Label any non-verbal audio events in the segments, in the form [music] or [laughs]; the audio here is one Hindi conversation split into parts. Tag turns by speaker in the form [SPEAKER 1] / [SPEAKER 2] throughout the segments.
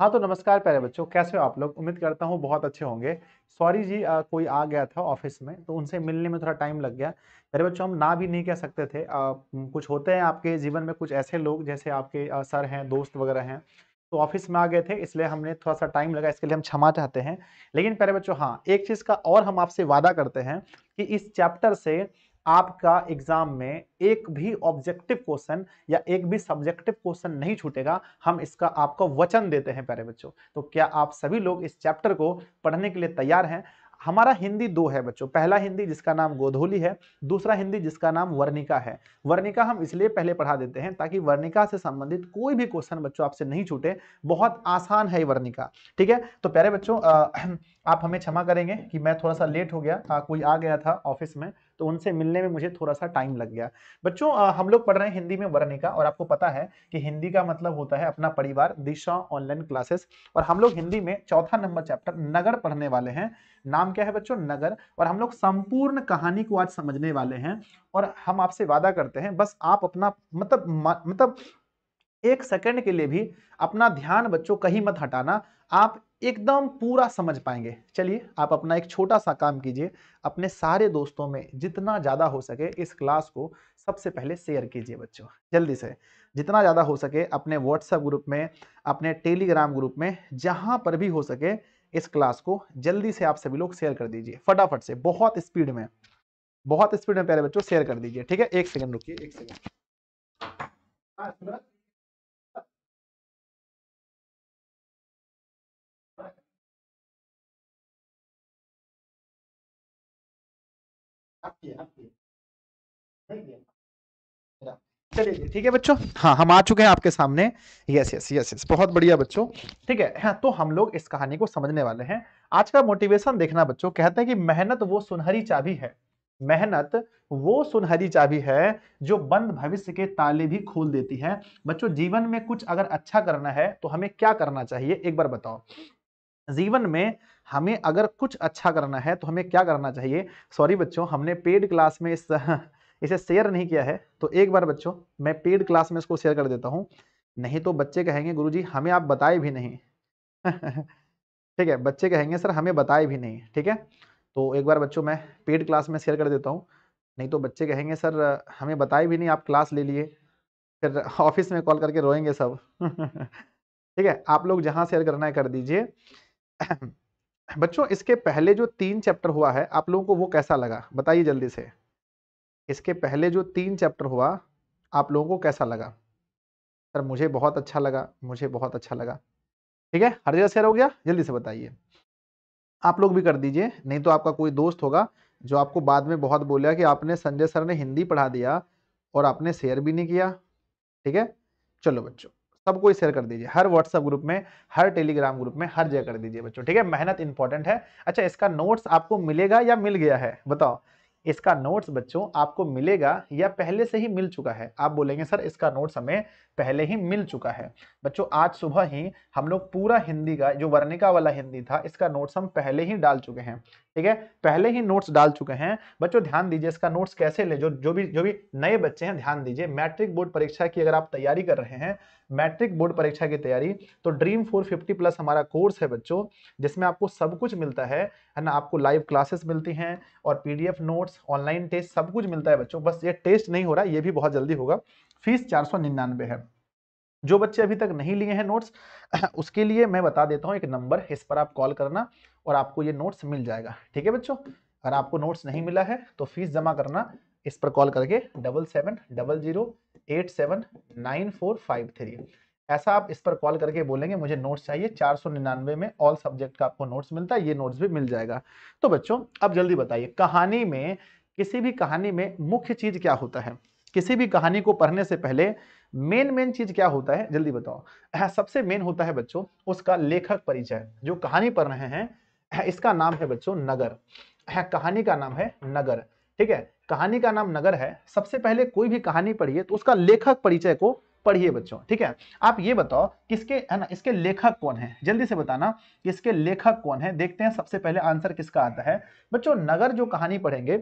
[SPEAKER 1] हाँ तो नमस्कार प्यारे बच्चों कैसे हो आप लोग उम्मीद करता हूँ बहुत अच्छे होंगे सॉरी जी आ, कोई आ गया था ऑफिस में तो उनसे मिलने में थोड़ा टाइम लग गया प्यारे बच्चों हम ना भी नहीं कह सकते थे आ, कुछ होते हैं आपके जीवन में कुछ ऐसे लोग जैसे आपके आ, सर हैं दोस्त वगैरह हैं तो ऑफिस में आ गए थे इसलिए हमने थोड़ा सा टाइम लगा इसके लिए हम क्षमा चाहते हैं लेकिन प्यारे बच्चों हाँ एक चीज़ का और हम आपसे वादा करते हैं कि इस चैप्टर से आपका एग्जाम में एक भी ऑब्जेक्टिव क्वेश्चन या एक भी सब्जेक्टिव क्वेश्चन नहीं छूटेगा हम इसका आपको वचन देते हैं प्यारे बच्चों तो क्या आप सभी लोग इस चैप्टर को पढ़ने के लिए तैयार हैं हमारा हिंदी दो है बच्चों पहला हिंदी जिसका नाम गोधोली है दूसरा हिंदी जिसका नाम वर्णिका है वर्णिका हम इसलिए पहले पढ़ा देते हैं ताकि वर्णिका से संबंधित कोई भी क्वेश्चन बच्चों आपसे नहीं छूटे बहुत आसान है वर्णिका ठीक है तो प्यारे बच्चों आप हमें क्षमा करेंगे कि मैं थोड़ा सा लेट हो गया आ, कोई आ गया था ऑफिस में तो उनसे मिलने में मुझे थोड़ा सा टाइम लग गया बच्चों हम लोग पढ़ रहे हैं हिंदी में वर्णिका और आपको पता है कि हिंदी का मतलब होता है अपना परिवार दिशा ऑनलाइन क्लासेस और हम लोग हिंदी में चौथा नंबर चैप्टर नगर पढ़ने वाले हैं नाम क्या है बच्चों नगर और हम लोग संपूर्ण कहानी को आज समझने वाले हैं और हम आपसे वादा करते हैं बस आप अपना मतलब मतलब एक सेकेंड के लिए भी अपना ध्यान बच्चों कहीं मत हटाना आप एकदम पूरा समझ पाएंगे चलिए आप अपना एक छोटा सा काम कीजिए अपने सारे दोस्तों में जितना ज़्यादा हो सके इस क्लास को सबसे पहले शेयर कीजिए बच्चों जल्दी से जितना ज़्यादा हो सके अपने व्हाट्सएप ग्रुप में अपने टेलीग्राम ग्रुप में जहाँ पर भी हो सके इस क्लास को जल्दी से आप सभी लोग शेयर कर दीजिए फटाफट से बहुत स्पीड में बहुत स्पीड में प्यारे बच्चों शेयर कर दीजिए ठीक है एक सेकेंड रुकिए एक सेकेंड चलिए ठीक है बच्चों हाँ हम आ चुके हैं आपके सामने यस यस यस यस बहुत बढ़िया बच्चों ठीक है हाँ, तो हम लोग इस कहानी को समझने वाले हैं आज का मोटिवेशन देखना बच्चों कहते हैं कि मेहनत वो सुनहरी चाबी है मेहनत वो सुनहरी चाबी है जो बंद भविष्य के ताले भी खोल देती है बच्चों जीवन में कुछ अगर अच्छा करना है तो हमें क्या करना चाहिए एक बार बताओ जीवन में हमें अगर कुछ अच्छा करना है तो हमें क्या करना चाहिए सॉरी बच्चों हमने पेड क्लास में इस [laughs] इसे शेयर नहीं किया है तो एक बार बच्चों मैं पेड क्लास में इसको शेयर कर देता हूँ नहीं तो बच्चे कहेंगे गुरुजी हमें आप बताए भी नहीं [laughs] ठीक है बच्चे कहेंगे सर हमें बताए भी नहीं ठीक है तो एक बार बच्चों मैं पेड क्लास में शेयर कर देता हूँ नहीं तो बच्चे कहेंगे सर हमें बताए भी नहीं आप क्लास ले लिए फिर ऑफिस [laughs] में कॉल करके रोएंगे सब ठीक है आप लोग जहाँ शेयर करना है कर दीजिए [clears throat] बच्चों इसके पहले जो तीन चैप्टर हुआ है आप लोगों को वो कैसा लगा बताइए जल्दी से इसके पहले जो तीन चैप्टर हुआ आप लोगों को कैसा लगा सर मुझे बहुत अच्छा लगा मुझे बहुत अच्छा लगा ठीक है हर जगह शेयर हो गया जल्दी से बताइए आप लोग भी कर दीजिए नहीं तो आपका कोई दोस्त होगा जो आपको बाद में बहुत बोलेगा कि आपने संजय सर ने हिंदी पढ़ा दिया और आपने शेयर भी नहीं किया ठीक है चलो बच्चों सबको शेयर कर दीजिए हर व्हाट्सअप ग्रुप में हर टेलीग्राम ग्रुप में हर जगह कर दीजिए बच्चों ठीक है मेहनत इंपॉर्टेंट है अच्छा इसका नोट्स आपको मिलेगा या मिल गया है बताओ इसका नोट्स बच्चों आपको मिलेगा या पहले से ही मिल चुका है आप बोलेंगे सर इसका नोट्स हमें पहले ही मिल चुका है बच्चों आज सुबह ही हम लोग पूरा हिंदी का जो वर्णिका वाला हिंदी था इसका नोट्स हम पहले ही डाल चुके हैं ठीक है पहले ही नोट्स डाल चुके हैं बच्चों ध्यान दीजिए इसका नोट्स कैसे ले जो जो भी जो भी नए बच्चे हैं ध्यान दीजिए मैट्रिक बोर्ड परीक्षा की अगर आप तैयारी कर रहे हैं मैट्रिक बोर्ड परीक्षा की तैयारी तो ड्रीम फोर प्लस हमारा कोर्स है बच्चों जिसमें आपको सब कुछ मिलता है है ना आपको लाइव क्लासेस मिलती हैं और पी नोट्स ऑनलाइन टेस्ट सब कुछ मिलता है बच्चों बस ये टेस्ट नहीं हो रहा ये भी बहुत जल्दी होगा फीस चार है जो बच्चे अभी तक नहीं लिए हैं नोट्स [clears throat] उसके लिए मैं बता देता हूँ एक नंबर इस पर आप कॉल करना और आपको ये नोट्स मिल जाएगा ठीक है बच्चों अगर आपको नोट्स नहीं मिला है तो फीस जमा करना इस पर कॉल करके double seven double zero eight seven nine four five three ऐसा आप इस पर कॉल करके बोलेंगे मुझे नोट्स चाहिए चार सौ निन्यानवे में ऑल सब्जेक्ट का आपको नोट्स मिलता है ये नोट्स भी मिल जाएगा तो बच्चों अब जल्दी बताइए कहानी में किसी भी कहानी में मुख्य चीज क्या होता है किसी भी कहानी को पढ़ने से पहले मेन मेन चीज क्या होता है जल्दी बताओ सबसे मेन होता है बच्चों उसका लेखक परिचय जो कहानी पढ़ रहे हैं इसका नाम है बच्चों नगर है कहानी का नाम है नगर ठीक है कहानी का नाम नगर है सबसे पहले कोई भी कहानी पढ़िए तो उसका लेखक परिचय को पढ़िए बच्चों ठीक है आप ये बताओ किसके है ना इसके लेखक कौन है जल्दी से बताना इसके लेखक कौन है देखते हैं सबसे पहले आंसर किसका आता है बच्चों नगर जो कहानी पढ़ेंगे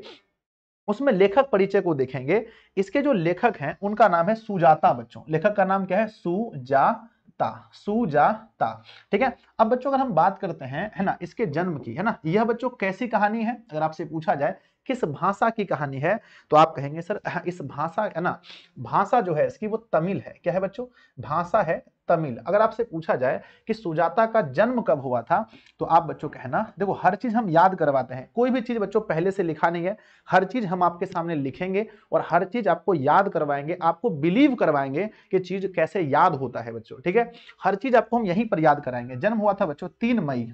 [SPEAKER 1] उसमें लेखक परिचय को देखेंगे इसके जो लेखक हैं उनका नाम है सुजाता बच्चों लेखक का नाम क्या है सुजाता सुजाता ठीक है अब बच्चों अगर हम बात करते हैं है ना इसके जन्म की है ना यह बच्चों कैसी कहानी है अगर आपसे पूछा जाए किस भाषा की कहानी है तो आप कहेंगे सर इस भाषा है ना भाषा जो है इसकी वो तमिल है क्या है बच्चों भाषा है तमिल अगर आपसे पूछा जाए कि सुजाता का जन्म कब हुआ था तो आप बच्चों कहना देखो हर चीज़ हम याद करवाते हैं कोई भी चीज़ बच्चों पहले से लिखा नहीं है हर चीज़ हम आपके सामने लिखेंगे और हर चीज़ आपको याद करवाएंगे आपको बिलीव करवाएंगे कि चीज़ कैसे याद होता है बच्चों ठीक है हर चीज़ आपको हम यहीं पर याद कराएंगे जन्म हुआ था बच्चों तीन मई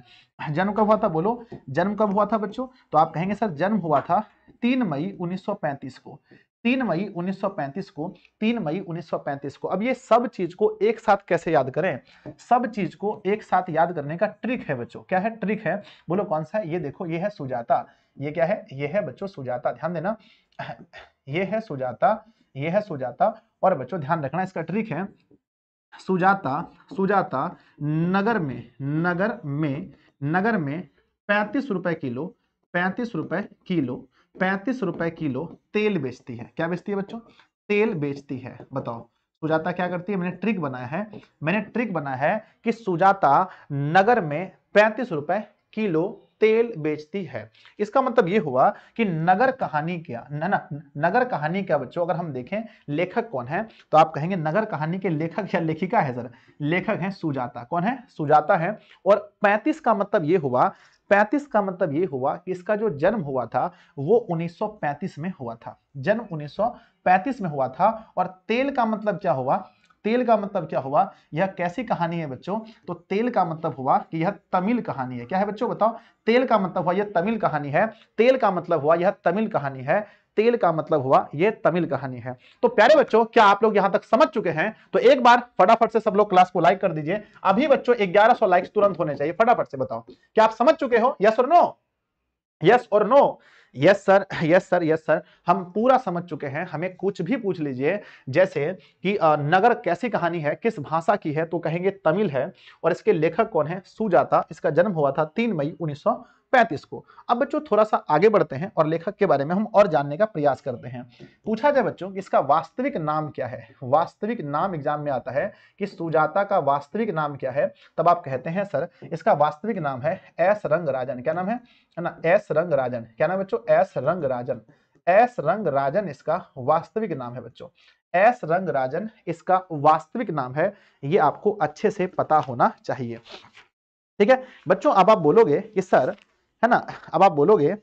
[SPEAKER 1] जन्म कब हुआ था बोलो जन्म कब हुआ था बच्चों तो आप कहेंगे सर जन्म हुआ था तीन मई उन्नीस को तीन मई 1935 को तीन मई 1935 को अब ये सब चीज को एक साथ कैसे याद करें सब चीज को एक साथ याद करने का ट्रिक है बच्चों क्या है ट्रिक है बोलो कौन सा है ये देखो ये है सुजाता ये क्या है ये है बच्चों सुजाता ध्यान देना [clears throat] ये है सुजाता ये है सुजाता और बच्चों ध्यान रखना इसका ट्रिक है सुजाता सुजाता नगर में नगर में नगर में पैंतीस रुपए किलो पैंतीस रुपए किलो पैंतीस रुपए किलो तेल बेचती है क्या बेचती है बच्चों तेल बेचती है बताओ सुजाता क्या करती है मैंने ट्रिक बनाया है मैंने ट्रिक बनाया है कि सुजाता नगर में पैंतीस रुपए किलो तेल बेचती है इसका मतलब यह हुआ कि नगर कहानी क्या न, न, नगर कहानी क्या बच्चों अगर हम देखें लेखक कौन है तो आप कहेंगे नगर कहानी के लेखक या लेखिका है सर लेखक है सुजाता कौन है सुजाता है और 35 का मतलब ये हुआ पैंतीस का मतलब ये हुआ कि इसका जो जन्म हुआ था वो 1935 में हुआ था जन्म 1935 में हुआ था और तेल का मतलब क्या हुआ तेल का मतलब क्या हुआ यह कैसी कहानी है बच्चों तो तेल का मतलब हुआ कि यह तमिल कहानी है क्या है बच्चों बताओ तेल का मतलब हुआ यह तमिल कहानी है तेल का मतलब हुआ यह तमिल कहानी है तेल का मतलब हुआ ये तमिल कहानी है तो प्यारे बच्चों क्या आप लोग यहां तक समझ चुके हैं तो एक बार फटाफट से सब लोग क्लास को लाइक कर दीजिए अभी बच्चों ग्यारह सौ लाइक्स तुरंत होने चाहिए फटाफट से बताओ क्या आप समझ चुके हो यस और नो यस और no yes sir yes sir yes sir हम पूरा समझ चुके हैं हमें कुछ भी पूछ लीजिए जैसे कि नगर कैसी कहानी है किस भाषा की है तो कहेंगे तमिल है और इसके लेखक कौन है सुजाता इसका जन्म हुआ था तीन मई उन्नीस पैंतीस को अब बच्चों थोड़ा सा आगे बढ़ते हैं और लेखक के बारे में हम और जानने का प्रयास करते हैं पूछा जाए बच्चों कि इसका वास्तविक नाम क्या है वास्तविक नाम एग्जाम में आता है कि सुजाता का वास्तविक नाम क्या है तब आप कहते हैं सर इसका वास्तविक नाम है एस रंग राजन क्या नाम है ना एस रंग राजन क्या नाम बच्चों एस रंग राजन एस रंग राजन इसका वास्तविक नाम है बच्चों एस रंग राजन इसका वास्तविक नाम है ये आपको अच्छे से पता होना चाहिए ठीक है बच्चों अब आप बोलोगे कि सर है ना अब आप बोलोगे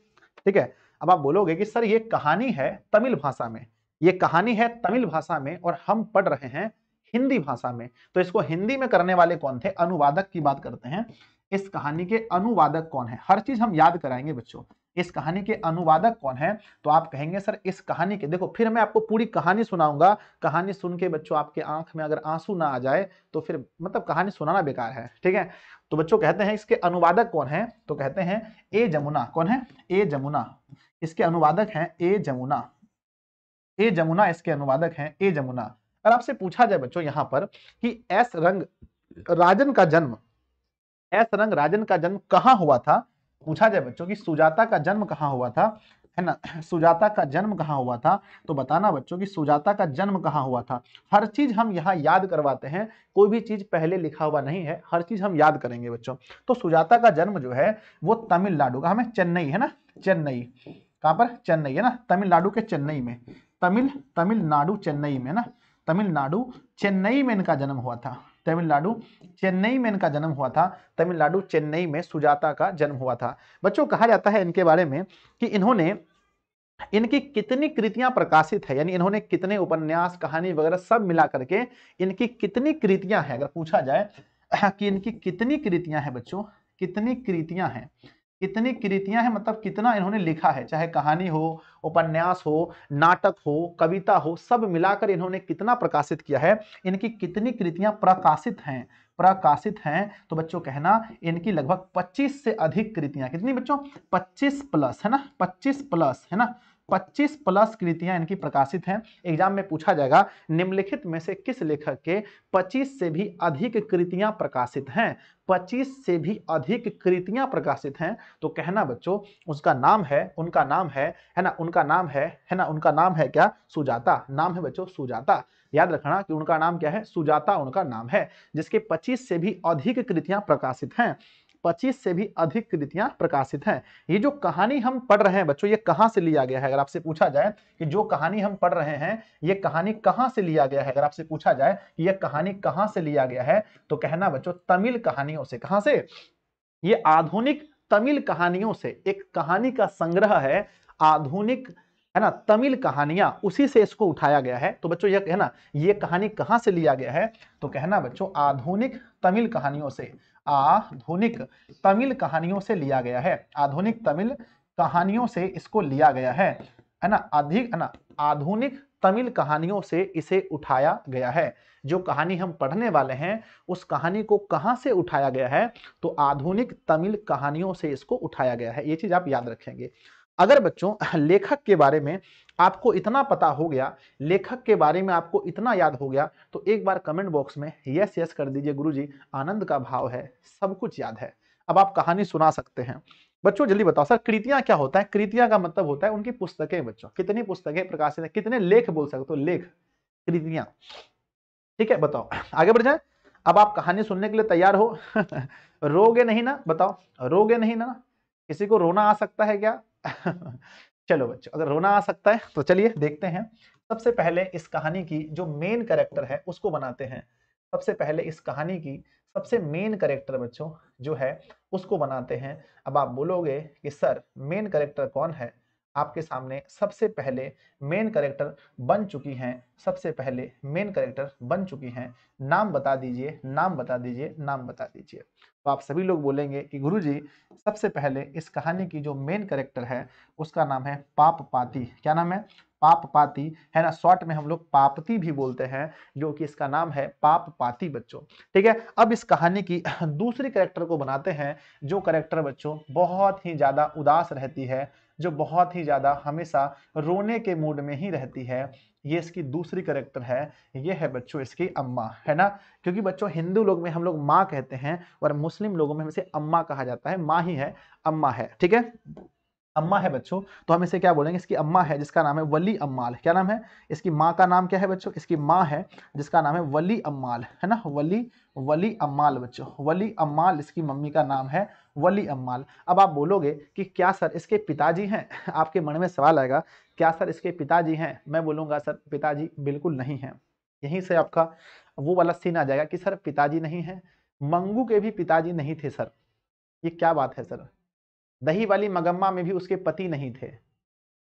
[SPEAKER 1] ठीक है अब आप बोलोगे कि सर ये कहानी है तमिल भाषा में ये कहानी है तमिल भाषा में और हम पढ़ रहे हैं हिंदी भाषा में तो इसको हिंदी में करने वाले कौन थे अनुवादक की बात करते हैं इस कहानी के अनुवादक कौन है हर चीज हम याद कराएंगे बच्चों इस कहानी के अनुवादक कौन है तो आप कहेंगे सर इस कहानी के देखो फिर मैं आपको पूरी कहानी सुनाऊंगा कहानी सुन के बच्चों आपके आंख में अगर आंसू ना आ जाए तो फिर मतलब कहानी सुनाना बेकार है ठीक है तो बच्चों कहते हैं इसके अनुवादक कौन है तो कहते हैं ए जमुना कौन है ए जमुना इसके अनुवादक है ए जमुना ए जमुना इसके अनुवादक है ए जमुना अगर आपसे पूछा जाए बच्चों यहाँ पर कि एस रंग राजन का जन्म एस रंग राजन का जन्म कहाँ हुआ था पूछा जाए बच्चों की सुजाता का जन्म कहाँ हुआ था है ना सुजाता का जन्म कहाँ हुआ था तो बताना बच्चों की सुजाता का जन्म कहाँ हुआ था हर चीज हम यहाँ याद करवाते हैं कोई भी चीज पहले लिखा हुआ नहीं है हर चीज हम याद करेंगे बच्चों तो सुजाता का जन्म जो है वो तमिलनाडु का हमें चेन्नई है ना चेन्नई कहाँ पर चेन्नई है ना तमिलनाडु के चेन्नई में तमिल तमिलनाडु चेन्नई में ना तमिलनाडु चेन्नई में इनका जन्म हुआ था तमिलनाडु चेन्नई में इनका जन्म हुआ था तमिलनाडु चेन्नई में सुजाता का जन्म हुआ था बच्चों कहा जाता है इनके बारे में कि इन्होंने इनकी कितनी कृतियां प्रकाशित है यानी इन्होंने कितने उपन्यास कहानी वगैरह सब मिला करके इनकी कितनी कृतियां हैं अगर पूछा जाए कि इनकी कितनी कृतियां हैं बच्चों कितनी कृतियां हैं कितनी कृतियां हैं मतलब कितना इन्होंने लिखा है चाहे कहानी हो उपन्यास हो नाटक हो कविता हो सब मिलाकर इन्होंने कितना प्रकाशित किया है इनकी कितनी कृतियां प्रकाशित हैं प्रकाशित हैं तो बच्चों कहना इनकी लगभग 25 से अधिक कृतियां कितनी बच्चों 25 प्लस है ना 25 प्लस है ना 25 प्लस कृतियां इनकी प्रकाशित हैं एग्जाम में पूछा जाएगा निम्नलिखित में से किस लेखक के 25 से भी अधिक कृतियां प्रकाशित हैं 25 से भी अधिक कृतियां प्रकाशित हैं तो कहना बच्चों उसका नाम है उनका नाम है है ना उनका नाम है है ना उनका नाम है क्या सुजाता नाम है बच्चों सुजाता याद रखना कि उनका नाम क्या है सुजाता उनका नाम है जिसके 25 से भी अधिक कृतियां प्रकाशित हैं पच्चीस से भी अधिक कृतियां प्रकाशित हैं ये जो कहानी हम पढ़ रहे हैं बच्चों ये कहां से लिया गया है अगर आपसे पूछा जाए कि जो कहानी हम पढ़ रहे हैं ये कहानी कहां से लिया गया है अगर आपसे पूछा जाए कि यह कहानी कहां से लिया गया है तो कहना बच्चों तमिल कहानियों से कहां से ये आधुनिक तमिल कहानियों से एक कहानी का संग्रह है आधुनिक है ना तमिल कहानियां उसी से इसको उठाया गया है तो बच्चों यह कहना ये कहानी कहां से लिया गया है तो कहना बच्चों आधुनिक तमिल कहानियों से आधुनिक तमिल कहानियों से लिया गया है आधुनिक तमिल कहानियों से इसको लिया गया है है ना अधिक है ना आधुनिक तमिल कहानियों से इसे उठाया गया है जो कहानी हम पढ़ने वाले हैं उस कहानी को कहाँ से उठाया गया है तो आधुनिक तमिल कहानियों से इसको उठाया गया है ये चीज आप याद रखेंगे अगर बच्चों [laughs] लेखक के बारे में आपको इतना पता हो गया लेखक के बारे में आपको इतना याद हो गया तो एक बार कमेंट बॉक्स में यस यस कर दीजिए गुरुजी आनंद का भाव है सब कुछ याद है अब आप कहानी सुना सकते हैं बच्चों जल्दी बताओ सर कृतियां क्या होता है कृतियां का मतलब होता है उनकी पुस्तकें बच्चों कितनी पुस्तकें प्रकाशित है कितने लेख बोल सकते हो लेख कृतियां ठीक है बताओ आगे बढ़ जाए अब आप कहानी सुनने के लिए तैयार हो [laughs] रोगे नहीं ना बताओ रोगे नहीं ना किसी को रोना आ सकता है क्या [laughs] चलो बच्चों अगर रोना आ सकता है तो चलिए देखते हैं सबसे पहले इस कहानी की जो मेन कैरेक्टर है उसको बनाते हैं सबसे पहले इस कहानी की सबसे मेन कैरेक्टर बच्चों जो है उसको बनाते हैं अब आप बोलोगे कि सर मेन कैरेक्टर कौन है आपके सामने सबसे पहले मेन करेक्टर बन चुकी हैं सबसे पहले मेन करेक्टर बन चुकी हैं नाम बता दीजिए नाम बता दीजिए नाम बता दीजिए तो आप सभी लोग बोलेंगे कि गुरुजी सबसे पहले इस कहानी की जो मेन करेक्टर है उसका नाम है पाप पाती क्या नाम है पाप पाती है ना शॉर्ट में हम लोग पापती भी बोलते हैं जो कि इसका नाम है पाप पाती बच्चों ठीक है अब इस कहानी की दूसरी करेक्टर को बनाते हैं जो करेक्टर बच्चों बहुत ही ज़्यादा उदास रहती है जो बहुत ही ज़्यादा हमेशा रोने के मूड में ही रहती है ये इसकी दूसरी करेक्टर है ये है बच्चों इसकी अम्मा है ना क्योंकि बच्चों हिंदू लोग में हम लोग माँ कहते हैं और मुस्लिम लोगों में हमसे अम्मा कहा जाता है माँ ही है अम्मा है ठीक है अम्मा है बच्चों तो हम इसे क्या बोलेंगे इसकी अम्मा है जिसका नाम है वली अम्माल क्या नाम है इसकी माँ का नाम क्या है बच्चों इसकी माँ है जिसका नाम है वली अम्माल है ना वली वली अम्माल बच्चों वली अम्माल इसकी मम्मी का नाम है वली अम्माल अब आप बोलोगे कि क्या सर इसके पिताजी हैं [laughs] आपके मन में सवाल आएगा क्या सर इसके पिताजी हैं मैं बोलूँगा सर पिताजी बिल्कुल नहीं हैं यहीं से आपका वो वाला सीन आ जाएगा कि सर पिताजी नहीं है मंगू के भी पिताजी नहीं थे सर ये क्या बात है सर दही वाली मगम्मा में भी उसके पति नहीं थे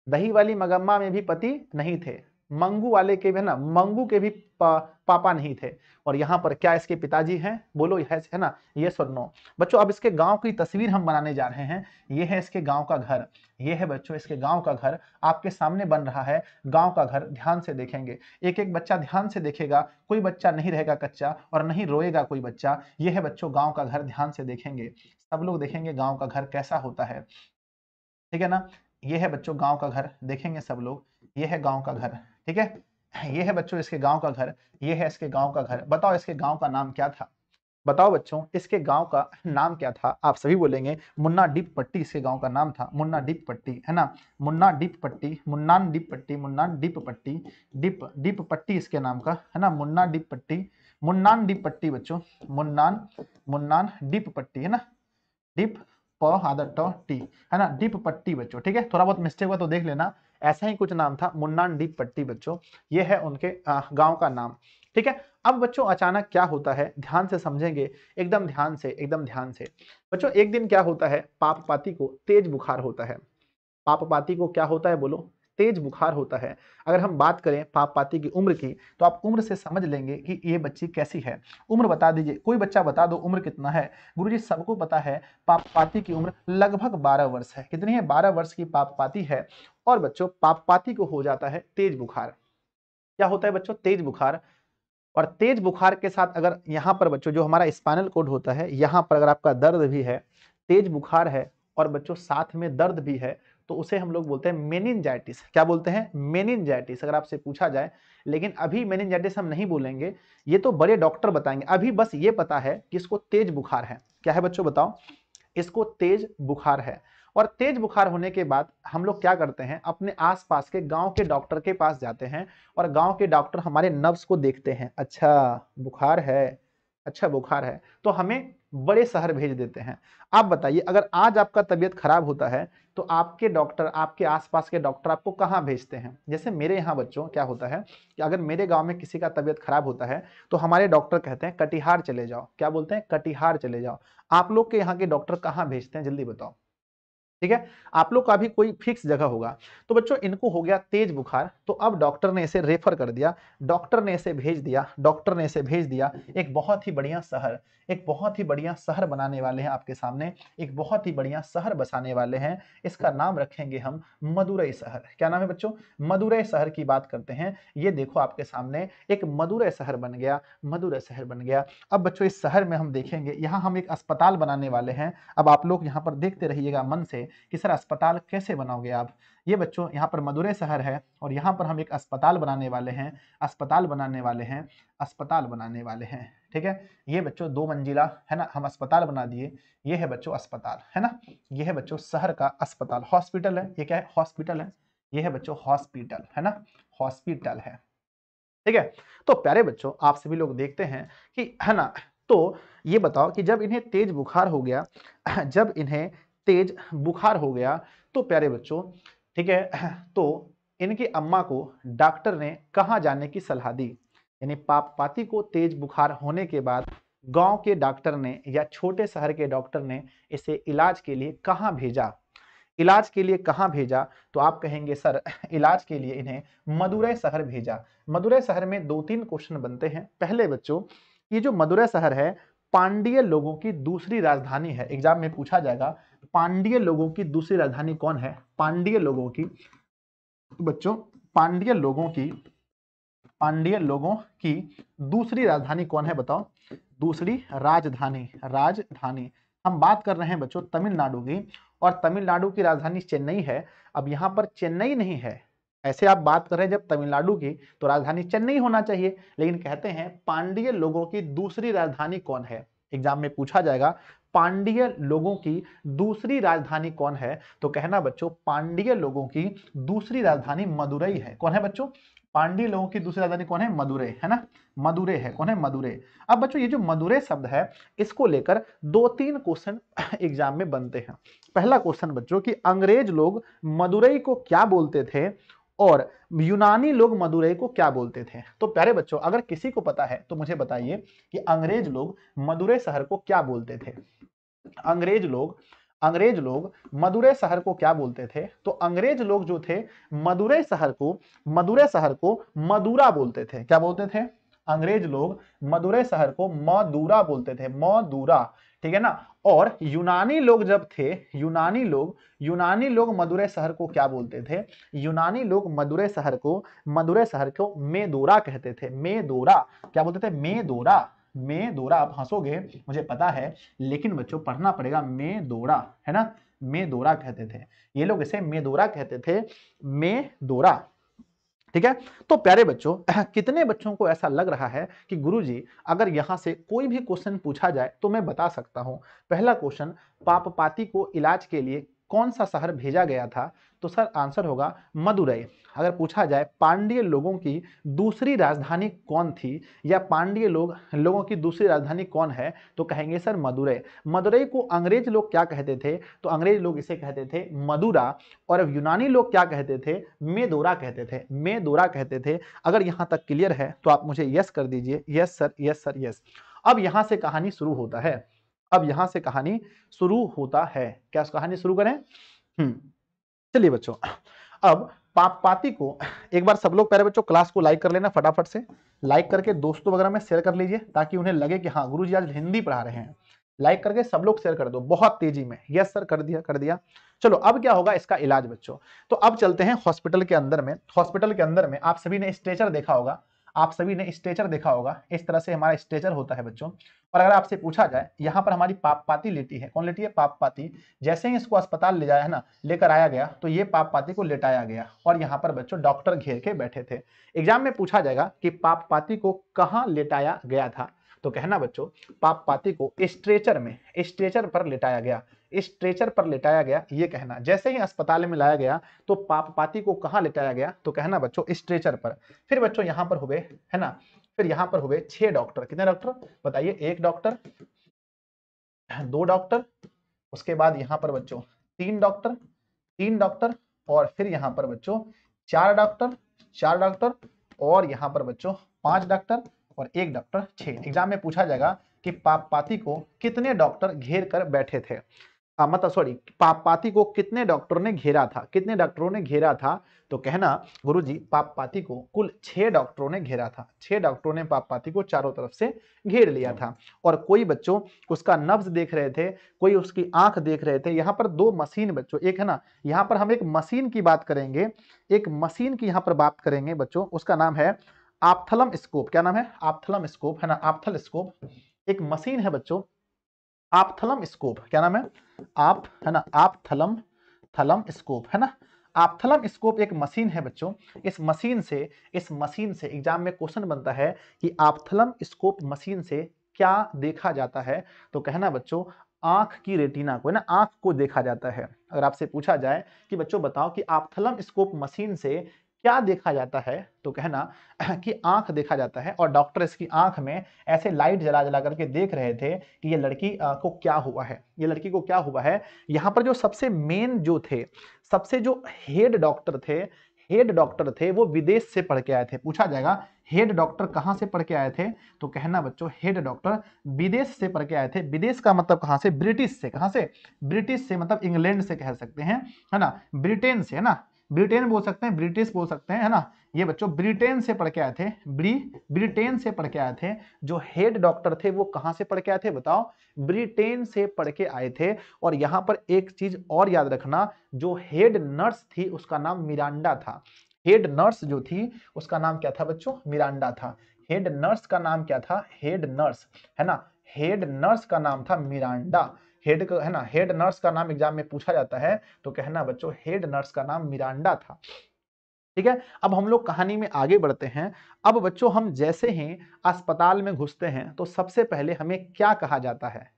[SPEAKER 1] दही वाली मगम्मा में भी पति नहीं थे मंगू वाले के भी है ना मंगू के भी पा, पापा नहीं थे और यहाँ पर क्या इसके पिताजी हैं बोलो है, है ना ये सुन नो बच्चों अब इसके गांव की तस्वीर हम बनाने जा रहे हैं ये है इसके गांव का घर ये है बच्चों इसके गांव का घर आपके सामने बन रहा है गांव का घर ध्यान से देखेंगे एक एक बच्चा ध्यान से देखेगा कोई बच्चा नहीं रहेगा कच्चा और नहीं रोएगा कोई बच्चा ये है बच्चों गाँव का घर ध्यान से देखेंगे सब लोग देखेंगे गाँव का घर कैसा होता है ठीक है ना ये है बच्चों गाँव का घर देखेंगे सब लोग ये है गाँव का घर ठीक है ये है बच्चों इसके गांव का घर ये है इसके गांव का घर बताओ इसके गांव का नाम क्या था बताओ बच्चों इसके गांव का नाम क्या था आप सभी बोलेंगे मुन्ना डीप पट्टी इसके गांव का नाम था मुन्ना डीप पट्टी है ना मुन्ना डीप पट्टी मुन्नान डीप पट्टी मुन्ना डीप पट्टी डीप डीप पट्टी इसके नाम का है ना मुन्ना डीप पट्टी मुन्नान डीप पट्टी बच्चों मुन्नान मुन्नान डीप पट्टी है ना डीप प आदर टी है ना डीप पट्टी बच्चों ठीक है थोड़ा बहुत मिस्टेक हुआ तो देख लेना ऐसा ही कुछ नाम था मुन्नान डीप पट्टी बच्चों ये है उनके गांव का नाम ठीक है अब बच्चों अचानक क्या होता है ध्यान से समझेंगे एकदम ध्यान से एकदम ध्यान से बच्चों एक दिन क्या होता है पापपाती को तेज बुखार होता है पापपाती को क्या होता है बोलो तेज बुखार होता है अगर हम बात करें पाप पाती की उम्र की तो आप उम्र से समझ लेंगे कि ये बच्ची कैसी है उम्र बता दीजिए कोई बच्चा बता दो उम्र कितना है गुरु जी सबको पता है पाप पाती की उम्र लगभग बारह वर्ष है कितनी है बारह वर्ष की पाप पाती है और बच्चों पाप पाती को हो जाता है तेज बुखार क्या होता है बच्चों तेज बुखार और तेज बुखार के साथ अगर यहाँ पर बच्चों जो हमारा स्पाइनल कोड होता है यहाँ पर अगर आपका दर्द भी है तेज बुखार है और बच्चों साथ में दर्द भी है तो उसे हम लोग बोलते हैं मेनिनजाइटिस क्या बोलते हैं मेनिनजाइटिस अगर आपसे पूछा जाए लेकिन अभी मेनिनजाइटिस हम नहीं बोलेंगे ये तो बड़े डॉक्टर बताएंगे अभी बस ये पता है कि इसको तेज बुखार है क्या है बच्चों बताओ इसको तेज बुखार है और तेज बुखार होने के बाद हम लोग क्या करते हैं अपने आसपास के गांव के डॉक्टर के पास जाते हैं और गांव के डॉक्टर हमारे नर्व्स को देखते हैं अच्छा बुखार है अच्छा बुखार है तो हमें बड़े शहर भेज देते हैं आप बताइए अगर आज आपका तबीयत खराब होता है तो आपके डॉक्टर आपके आसपास के डॉक्टर आपको कहाँ भेजते हैं जैसे मेरे यहाँ बच्चों क्या होता है कि अगर मेरे गांव में किसी का तबीयत खराब होता है तो हमारे डॉक्टर कहते हैं कटिहार चले जाओ क्या बोलते हैं कटिहार चले जाओ आप लोग के यहाँ के डॉक्टर कहाँ भेजते हैं जल्दी बताओ ठीक है आप लोग का भी कोई फिक्स जगह होगा तो बच्चों इनको हो गया तेज बुखार तो अब डॉक्टर ने इसे रेफर कर दिया डॉक्टर ने इसे भेज दिया डॉक्टर ने इसे भेज दिया एक बहुत ही बढ़िया शहर एक बहुत ही बढ़िया शहर बनाने वाले हैं आपके सामने एक बहुत ही बढ़िया शहर बसाने वाले हैं इसका नाम रखेंगे हम मदुरई शहर क्या नाम है बच्चों मदुरई शहर की बात करते हैं ये देखो आपके सामने एक मदुरई शहर बन गया मदुरई शहर बन गया अब बच्चों इस शहर में हम देखेंगे यहाँ हम एक अस्पताल बनाने वाले हैं अब आप लोग यहाँ पर देखते रहिएगा मन से कि सर अस्पताल कैसे बनाओगे आप ये बच्चों यहाँ पर मदुरे शहर है और यहाँ पर हम एक अस्पताल बनाने वाले हैं अस्पताल बनाने वाले हैं अस्पताल बनाने वाले हैं ठीक है ये बच्चों दो मंजिला है ना हम अस्पताल बना दिए ये है बच्चों अस्पताल है ना ये है बच्चों शहर का अस्पताल हॉस्पिटल है ये क्या है हॉस्पिटल है ये है बच्चों हॉस्पिटल है ना हॉस्पिटल है ठीक है तो प्यारे बच्चों आप सभी लोग देखते हैं कि है ना तो ये बताओ कि जब इन्हें तेज बुखार हो गया जब इन्हें तेज बुखार हो गया तो प्यारे बच्चों ठीक है तो इनकी अम्मा को डॉक्टर ने कहाँ जाने की सलाह दी यानी पाती को तेज बुखार होने के बाद गांव के डॉक्टर ने या छोटे शहर के डॉक्टर ने इसे इलाज के लिए कहाँ भेजा इलाज के लिए कहाँ भेजा तो आप कहेंगे सर इलाज के लिए इन्हें मदुरै शहर भेजा मदुरै शहर में दो तीन क्वेश्चन बनते हैं पहले बच्चों ये जो मदुरै शहर है पांडीय लोगों की दूसरी राजधानी है एग्जाम में पूछा जाएगा पांडिय लोगों की दूसरी राजधानी कौन है पांडिय लोगों की बच्चों पांडिय लोगों की पांडिय लोगों की दूसरी राजधानी कौन है बताओ दूसरी राजधानी राजधानी हम बात कर रहे हैं बच्चों तमिलनाडु की और तमिलनाडु की राजधानी चेन्नई है अब यहां पर चेन्नई नहीं है ऐसे आप बात कर रहे हैं जब तमिलनाडु की तो राजधानी चेन्नई होना चाहिए लेकिन कहते हैं पांड्य लोगों की दूसरी राजधानी कौन है एग्जाम में पूछा जाएगा पांडीय लोगों की दूसरी राजधानी कौन है तो कहना बच्चों पांड्य लोगों की दूसरी राजधानी मदुरई है कौन है बच्चों पांड्य लोगों की दूसरी राजधानी कौन है मदुरे है ना मदुरे है कौन है मदुरे अब बच्चों ये जो मदुरे शब्द है इसको लेकर दो तीन क्वेश्चन एग्जाम में बनते हैं पहला क्वेश्चन बच्चों कि अंग्रेज लोग मदुरई को क्या बोलते थे और यूनानी लोग मदुरई को क्या बोलते थे तो प्यारे बच्चों अगर किसी को पता है तो मुझे बताइए कि अंग्रेज लोग मदुरई शहर को क्या बोलते थे अंग्रेज लोग अंग्रेज लोग मदुरे शहर को क्या बोलते थे तो अंग्रेज लोग जो थे मदुरे शहर को मदुरे शहर को मदुरा बोलते थे क्या बोलते थे अंग्रेज लोग मदुरे शहर को मदुरा बोलते थे मदुरा ठीक है ना और यूनानी लोग जब थे यूनानी लोग यूनानी लोग मदुरे शहर को क्या बोलते थे यूनानी लोग मदुरे शहर को मदुरे शहर को मेदोरा कहते थे मेदोरा क्या बोलते थे मेदोरा मेदोरा आप हंसोगे मुझे पता है लेकिन बच्चों पढ़ना पड़ेगा मेदोरा है ना मेदोरा कहते थे ये लोग इसे मेदोरा कहते थे मेदोरा ठीक है तो प्यारे बच्चों [clears throat] कितने बच्चों को ऐसा लग रहा है कि गुरुजी अगर यहां से कोई भी क्वेश्चन पूछा जाए तो मैं बता सकता हूं पहला क्वेश्चन पापपाती को इलाज के लिए कौन सा शहर भेजा गया था तो सर आंसर होगा मदुरई अगर पूछा जाए पांड्य लोगों की दूसरी राजधानी कौन थी या पांड्य लोग लोगों की दूसरी राजधानी कौन है तो कहेंगे सर मदुरई मदुरई को अंग्रेज लोग क्या कहते थे तो अंग्रेज लोग इसे कहते थे मदुरा और अब यूनानी लोग क्या कहते थे मेदोरा कहते थे मेदोरा कहते थे अगर यहाँ तक क्लियर है तो आप मुझे यस कर दीजिए yes sir yes sir yes अब यहाँ से कहानी शुरू होता है अब यहां से कहानी शुरू होता है क्या कहानी शुरू करें हम्म चलिए बच्चों अब पाप पाती को एक बार सब लोग पहले बच्चों क्लास को लाइक कर लेना फटाफट से लाइक करके दोस्तों वगैरह में शेयर कर लीजिए ताकि उन्हें लगे कि हाँ गुरु जी आज हिंदी पढ़ा रहे हैं लाइक करके सब लोग शेयर कर दो बहुत तेजी में यस सर कर दिया कर दिया चलो अब क्या होगा इसका इलाज बच्चों तो अब चलते हैं हॉस्पिटल के अंदर में हॉस्पिटल के अंदर में आप सभी ने स्ट्रेचर देखा होगा आप सभी ने स्ट्रेचर देखा होगा इस तरह से हमारा स्ट्रेचर होता है बच्चों और अगर आपसे पूछा जाए यहाँ पर हमारी पाती लेटी है कौन लेटी है पाती जैसे ही इसको अस्पताल ले जाया है ना लेकर आया गया तो ये पापपाती को लेटाया गया और यहाँ पर बच्चों डॉक्टर घेर के बैठे थे एग्जाम में पूछा जाएगा कि पाप पाती को कहाँ लेटाया गया था तो कहना बच्चों पाप पाती को स्ट्रेचर में स्ट्रेचर पर लेटाया गया स्ट्रेचर पर लेटाया गया ये कहना जैसे ही अस्पताल में लाया गया तो पाप पाती को कहाँ लेटाया गया तो कहना बच्चों स्ट्रेचर पर फिर बच्चों यहाँ पर हुए है ना फिर यहाँ पर हुए छह डॉक्टर कितने डॉक्टर बताइए एक डॉक्टर दो डॉक्टर उसके बाद यहाँ पर बच्चों तीन डॉक्टर तीन डॉक्टर और फिर यहाँ पर बच्चों चार डॉक्टर चार डॉक्टर और यहाँ पर बच्चों पांच डॉक्टर और एक डॉक्टर छह एग्जाम में पूछा जाएगा कि पापपाती को कितने डॉक्टर घेर कर बैठे थे आ, हाँ, मतलब सॉरी पापपाती को कितने डॉक्टरों ने घेरा था कितने डॉक्टरों ने घेरा था तो कहना गुरुजी पाती को कुल छह डॉक्टरों ने घेरा था छह डॉक्टरों ने पापपाती को चारों तरफ से घेर लिया हाँ। था और कोई बच्चों उसका नब्ज देख रहे थे कोई उसकी आंख देख रहे थे यहाँ पर दो मशीन बच्चों एक है ना यहाँ पर हम एक मशीन की बात करेंगे एक मशीन की यहाँ पर बात करेंगे बच्चों उसका नाम है आपथलम स्कोप क्या नाम है आपथलम स्कोप है ना आपथल स्कोप एक मशीन है बच्चों आपथलम स्कोप क्या नाम है आप है ना आप थलम थलम स्कोप है ना आपथलम स्कोप एक मशीन है बच्चों इस मशीन से इस मशीन से एग्जाम में क्वेश्चन बनता है कि आपथलम स्कोप मशीन से क्या देखा जाता है तो कहना बच्चों आंख की रेटिना को है ना आंख को देखा जाता है अगर आपसे पूछा जाए कि बच्चों बताओ कि आपथलम स्कोप मशीन से क्या देखा जाता है तो कहना [clears throat] कि आंख देखा जाता है और डॉक्टर इसकी आंख में ऐसे लाइट जला जला करके देख रहे थे कि ये लड़की को क्या हुआ है ये लड़की को क्या हुआ है यहाँ पर जो सबसे मेन जो थे सबसे जो हेड डॉक्टर थे हेड डॉक्टर थे वो विदेश से पढ़ के आए थे पूछा जाएगा हेड डॉक्टर कहाँ से पढ़ के आए थे तो कहना बच्चों हेड डॉक्टर विदेश से पढ़ के आए थे विदेश का मतलब कहाँ से ब्रिटिश से कहाँ से ब्रिटिश से मतलब इंग्लैंड से कह सकते हैं है ना ब्रिटेन से है ना ब्रिटेन बोल सकते हैं ब्रिटिश बोल सकते हैं है ना ये बच्चों ब्रिटेन से पढ़ के आए थे ब्री ब्रिटेन से पढ़ के आए थे जो हेड डॉक्टर थे वो कहाँ से पढ़ के आए थे बताओ ब्रिटेन से पढ़ के आए थे और यहाँ पर एक चीज और याद रखना जो हेड नर्स थी उसका नाम मिरांडा था हेड नर्स जो थी उसका नाम क्या था बच्चों मिरांडा था हेड नर्स का नाम क्या था हेड नर्स है ना हेड नर्स का नाम था मिरांडा हेड का है ना हेड नर्स का नाम एग्जाम में पूछा जाता है तो कहना बच्चों हेड नर्स का नाम मिरांडा था ठीक है अब हम लोग कहानी में आगे बढ़ते हैं अब बच्चों हम जैसे ही अस्पताल में घुसते हैं तो सबसे पहले हमें क्या कहा जाता है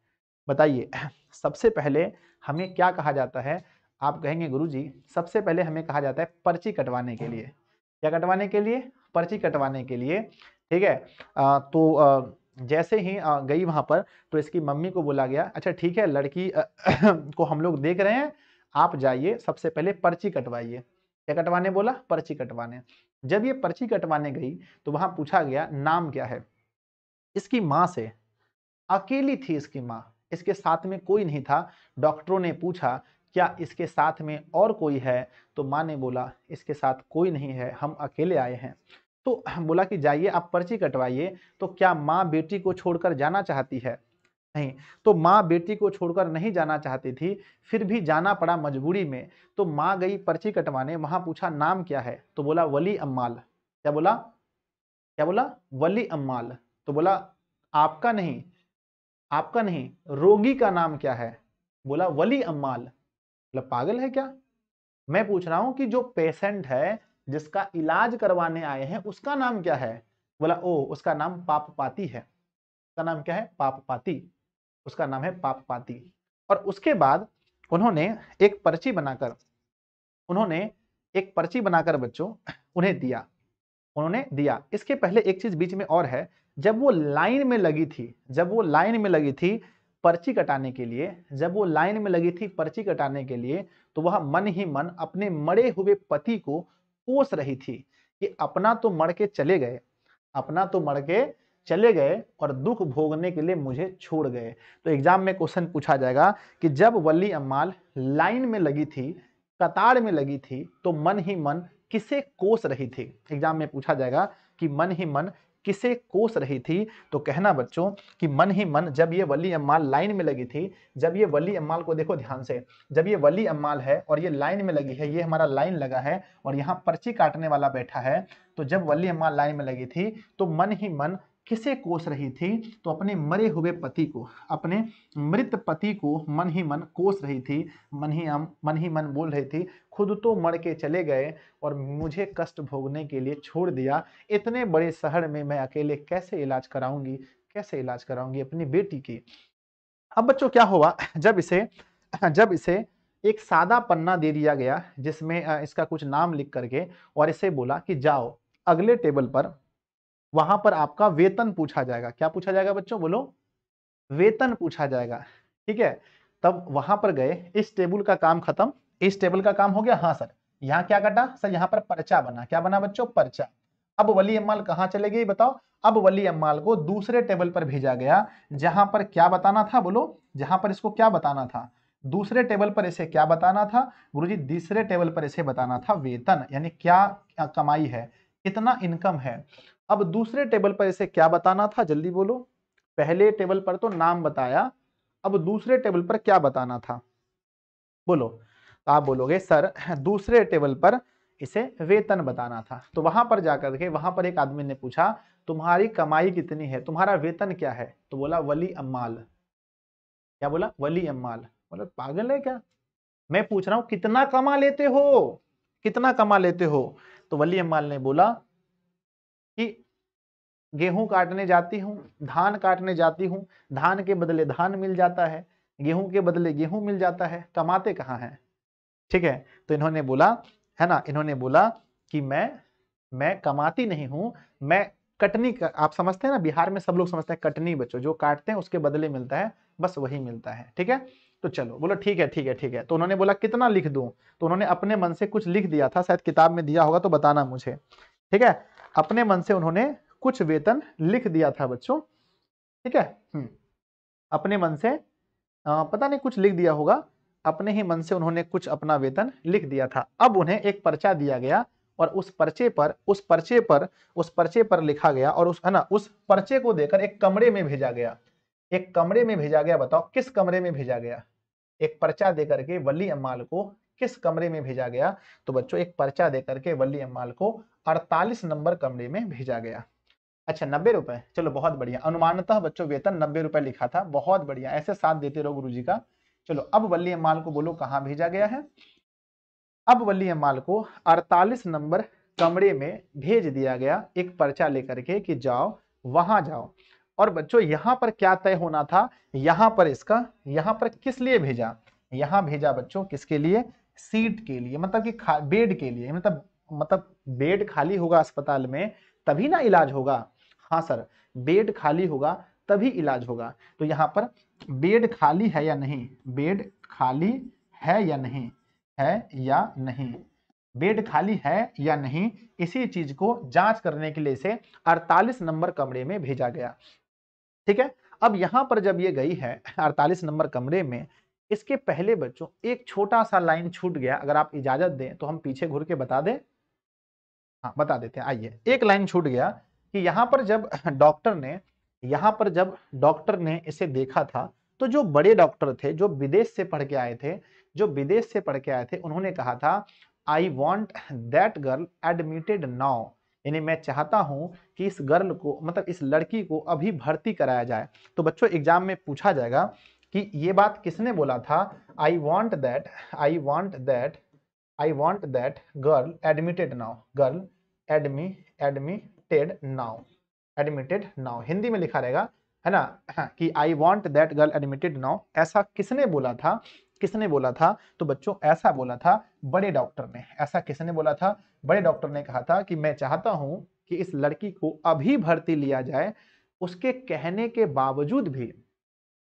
[SPEAKER 1] बताइए [clears throat] सबसे पहले हमें क्या कहा जाता है आप कहेंगे गुरुजी सबसे पहले हमें कहा जाता है पर्ची कटवाने के लिए क्या कटवाने के लिए पर्ची कटवाने के लिए ठीक है तो जैसे ही गई वहां पर तो इसकी मम्मी को बोला गया अच्छा ठीक है लड़की [clears throat] को हम लोग देख रहे हैं आप जाइए सबसे पहले पर्ची कटवाइए क्या कटवाने बोला पर्ची कटवाने जब ये पर्ची कटवाने गई तो वहां पूछा गया नाम क्या है इसकी माँ से अकेली थी इसकी माँ इसके साथ में कोई नहीं था डॉक्टरों ने पूछा क्या इसके साथ में और कोई है तो माँ ने बोला इसके साथ कोई नहीं है हम अकेले आए हैं तो बोला कि जाइए आप पर्ची कटवाइए तो क्या माँ बेटी को छोड़कर जाना चाहती है नहीं तो माँ बेटी को छोड़कर नहीं जाना चाहती थी फिर भी जाना पड़ा मजबूरी में तो माँ गई पर्ची कटवाने वहां पूछा नाम क्या है तो बोला वली अम्माल क्या बोला क्या बोला वली अम्माल तो बोला आपका नहीं आपका नहीं रोगी का नाम क्या है बोला वली अम्माल मतलब पागल है क्या मैं पूछ रहा हूं कि जो पेशेंट है जिसका इलाज करवाने आए हैं उसका नाम क्या है बोला ओ उसका नाम पापपाती है उसका नाम क्या है पापपाती उसका नाम है पापपाती और उसके बाद उन्होंने एक पर्ची बनाकर उन्होंने एक पर्ची बनाकर बच्चों उन्हें दिया उन्होंने दिया इसके पहले एक चीज बीच में और है जब वो लाइन में लगी थी जब वो लाइन में लगी थी पर्ची कटाने के लिए जब वो लाइन में लगी थी पर्ची कटाने के लिए तो वह मन ही मन अपने मरे हुए पति को कोस रही थी कि अपना तो मर के चले गए अपना तो मर के चले गए और दुख भोगने के लिए मुझे छोड़ गए तो एग्जाम में क्वेश्चन पूछा जाएगा कि जब वली अम्माल लाइन में लगी थी कतार में लगी थी तो मन ही मन किसे कोस रही थी एग्जाम में पूछा जाएगा कि मन ही मन किसे कोस रही थी तो कहना बच्चों कि मन ही मन जब ये वली अम्माल लाइन में लगी थी जब ये वली अम्माल को देखो ध्यान से जब ये वली अम्माल है और ये लाइन में लगी है ये हमारा लाइन लगा है और यहाँ पर्ची काटने वाला बैठा है तो जब वली अम्माल लाइन में लगी थी तो मन ही मन किसे कोस रही थी तो अपने मरे हुए पति को अपने मृत पति को मन ही मन कोस रही थी मन ही हम मन ही मन बोल रही थी खुद तो मर के चले गए और मुझे कष्ट भोगने के लिए छोड़ दिया इतने बड़े शहर में मैं अकेले कैसे इलाज कराऊंगी कैसे इलाज कराऊंगी अपनी बेटी की अब बच्चों क्या हुआ जब इसे जब इसे एक सादा पन्ना दे दिया गया जिसमें इसका कुछ नाम लिख करके और इसे बोला कि जाओ अगले टेबल पर वहां पर आपका वेतन पूछा जाएगा क्या पूछा जाएगा बच्चों बोलो वेतन पूछा जाएगा ठीक है तब वहां पर गए इस टेबल का काम खत्म इस टेबल का काम हो गया हाँ सर यहाँ क्या कटा सर यहाँ पर पर्चा बना क्या बना बच्चों पर्चा अब वली अम्माल कहाँ चले गई बताओ अब वली अम्माल को दूसरे टेबल पर भेजा गया जहां पर क्या बताना था बोलो जहां पर इसको क्या बताना था दूसरे टेबल पर इसे क्या बताना था गुरु जी तीसरे टेबल पर इसे बताना था वेतन यानी क्या कमाई है कितना इनकम है अब दूसरे टेबल पर इसे क्या बताना था जल्दी बोलो पहले टेबल पर तो नाम बताया अब दूसरे टेबल पर क्या बताना था बोलो तो आप बोलोगे सर दूसरे टेबल पर इसे वेतन बताना था तो वहां पर जाकर के वहां पर एक आदमी ने पूछा तुम्हारी कमाई कितनी है तुम्हारा वेतन क्या है तो बोला वली अम्माल क्या बोला वली अम्माल बोला पागल है क्या मैं पूछ रहा हूं कितना कमा लेते हो कितना कमा लेते हो तो वली अम्माल ने बोला कि गेहूं काटने जाती हूँ धान काटने जाती हूँ धान के बदले धान मिल जाता है गेहूं के बदले गेहूं मिल जाता है कमाते कहाँ हैं ठीक है तो इन्होंने बोला है ना इन्होंने बोला कि मैं मैं कमाती नहीं हूं मैं कटनी कर, आप समझते हैं ना बिहार में सब लोग समझते हैं कटनी बच्चों जो काटते हैं उसके बदले मिलता है बस वही मिलता है ठीक है तो चलो बोलो ठीक है ठीक है ठीक है तो उन्होंने बोला कितना लिख दूं तो उन्होंने अपने मन से कुछ लिख दिया था शायद किताब में दिया होगा तो बताना मुझे ठीक है अपने मन से उन्होंने कुछ वेतन लिख दिया था बच्चों ठीक है हम्म। अपने मन से आ, पता नहीं कुछ लिख दिया होगा अपने ही मन से उन्होंने कुछ अपना वेतन लिख दिया था अब उन्हें एक पर्चा दिया गया और उस पर्चे पर उस पर्चे पर उस पर्चे पर लिखा गया और उस है ना उस पर्चे को देकर एक कमरे में भेजा गया एक कमरे में भेजा गया बताओ किस कमरे में भेजा गया एक पर्चा देकर के वली अम्माल को किस कमरे में भेजा गया तो बच्चों एक पर्चा दे करके वल्ली अम्माल को 48 नंबर कमरे में भेजा गया अच्छा नब्बे रुपए चलो बहुत बढ़िया अनुमानतः बच्चों वेतन नब्बे रुपए लिखा था बहुत बढ़िया ऐसे साथ देते रहो गुरु का चलो अब वल्ली अम्माल को बोलो कहाँ भेजा गया है अब वल्ली अम्माल को अड़तालीस नंबर कमरे में भेज दिया गया एक पर्चा लेकर के कि जाओ वहां जाओ और बच्चों यहाँ पर क्या तय होना था यहाँ पर इसका यहाँ पर किस लिए भेजा यहाँ भेजा बच्चों किसके लिए सीट के लिए मतलब कि बेड के लिए मतलब मतलब बेड खाली होगा अस्पताल में तभी ना इलाज होगा हाँ सर बेड खाली होगा तभी इलाज होगा तो यहाँ पर बेड खाली है या नहीं बेड खाली है या नहीं है या नहीं बेड खाली है या नहीं इसी चीज को जांच करने के लिए इसे 48 नंबर कमरे में भेजा गया ठीक है अब यहां पर जब ये गई है 48 नंबर कमरे में इसके पहले बच्चों एक छोटा सा लाइन छूट गया अगर आप इजाजत दें तो हम पीछे घूर के बता दें हाँ बता देते हैं आइए एक लाइन छूट गया कि यहाँ पर जब [laughs] डॉक्टर ने यहाँ पर जब डॉक्टर ने इसे देखा था तो जो बड़े डॉक्टर थे जो विदेश से पढ़ के आए थे जो विदेश से पढ़ के आए थे उन्होंने कहा था I want that girl admitted now यानी मैं चाहता हूं कि इस गर्ल को मतलब इस लड़की को अभी भर्ती कराया जाए तो बच्चों एग्जाम में पूछा जाएगा कि ये बात किसने बोला था I want that I want that I want that girl admitted now girl एडमी admitted now admitted now Hindi में लिखा रहेगा है ना कि I want that girl admitted now ऐसा किसने बोला था किसने बोला था तो बच्चों ऐसा बोला था बड़े डॉक्टर ने ऐसा किसने बोला था बड़े डॉक्टर ने कहा था कि मैं चाहता हूं कि इस लड़की को अभी भर्ती लिया जाए उसके कहने के बावजूद भी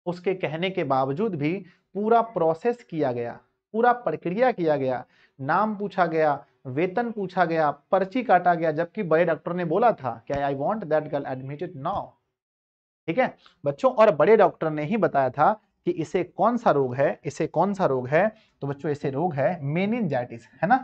[SPEAKER 1] उसके कहने के बावजूद भी पूरा प्रोसेस किया गया पूरा प्रक्रिया किया गया नाम पूछा गया वेतन पूछा गया पर्ची काटा गया जबकि बड़े डॉक्टर ने बोला था कि I want that girl admitted now ठीक है बच्चों और बड़े डॉक्टर ने ही बताया था कि इसे कौन सा रोग है इसे कौन सा रोग है तो बच्चों इसे रोग है मेनिन है ना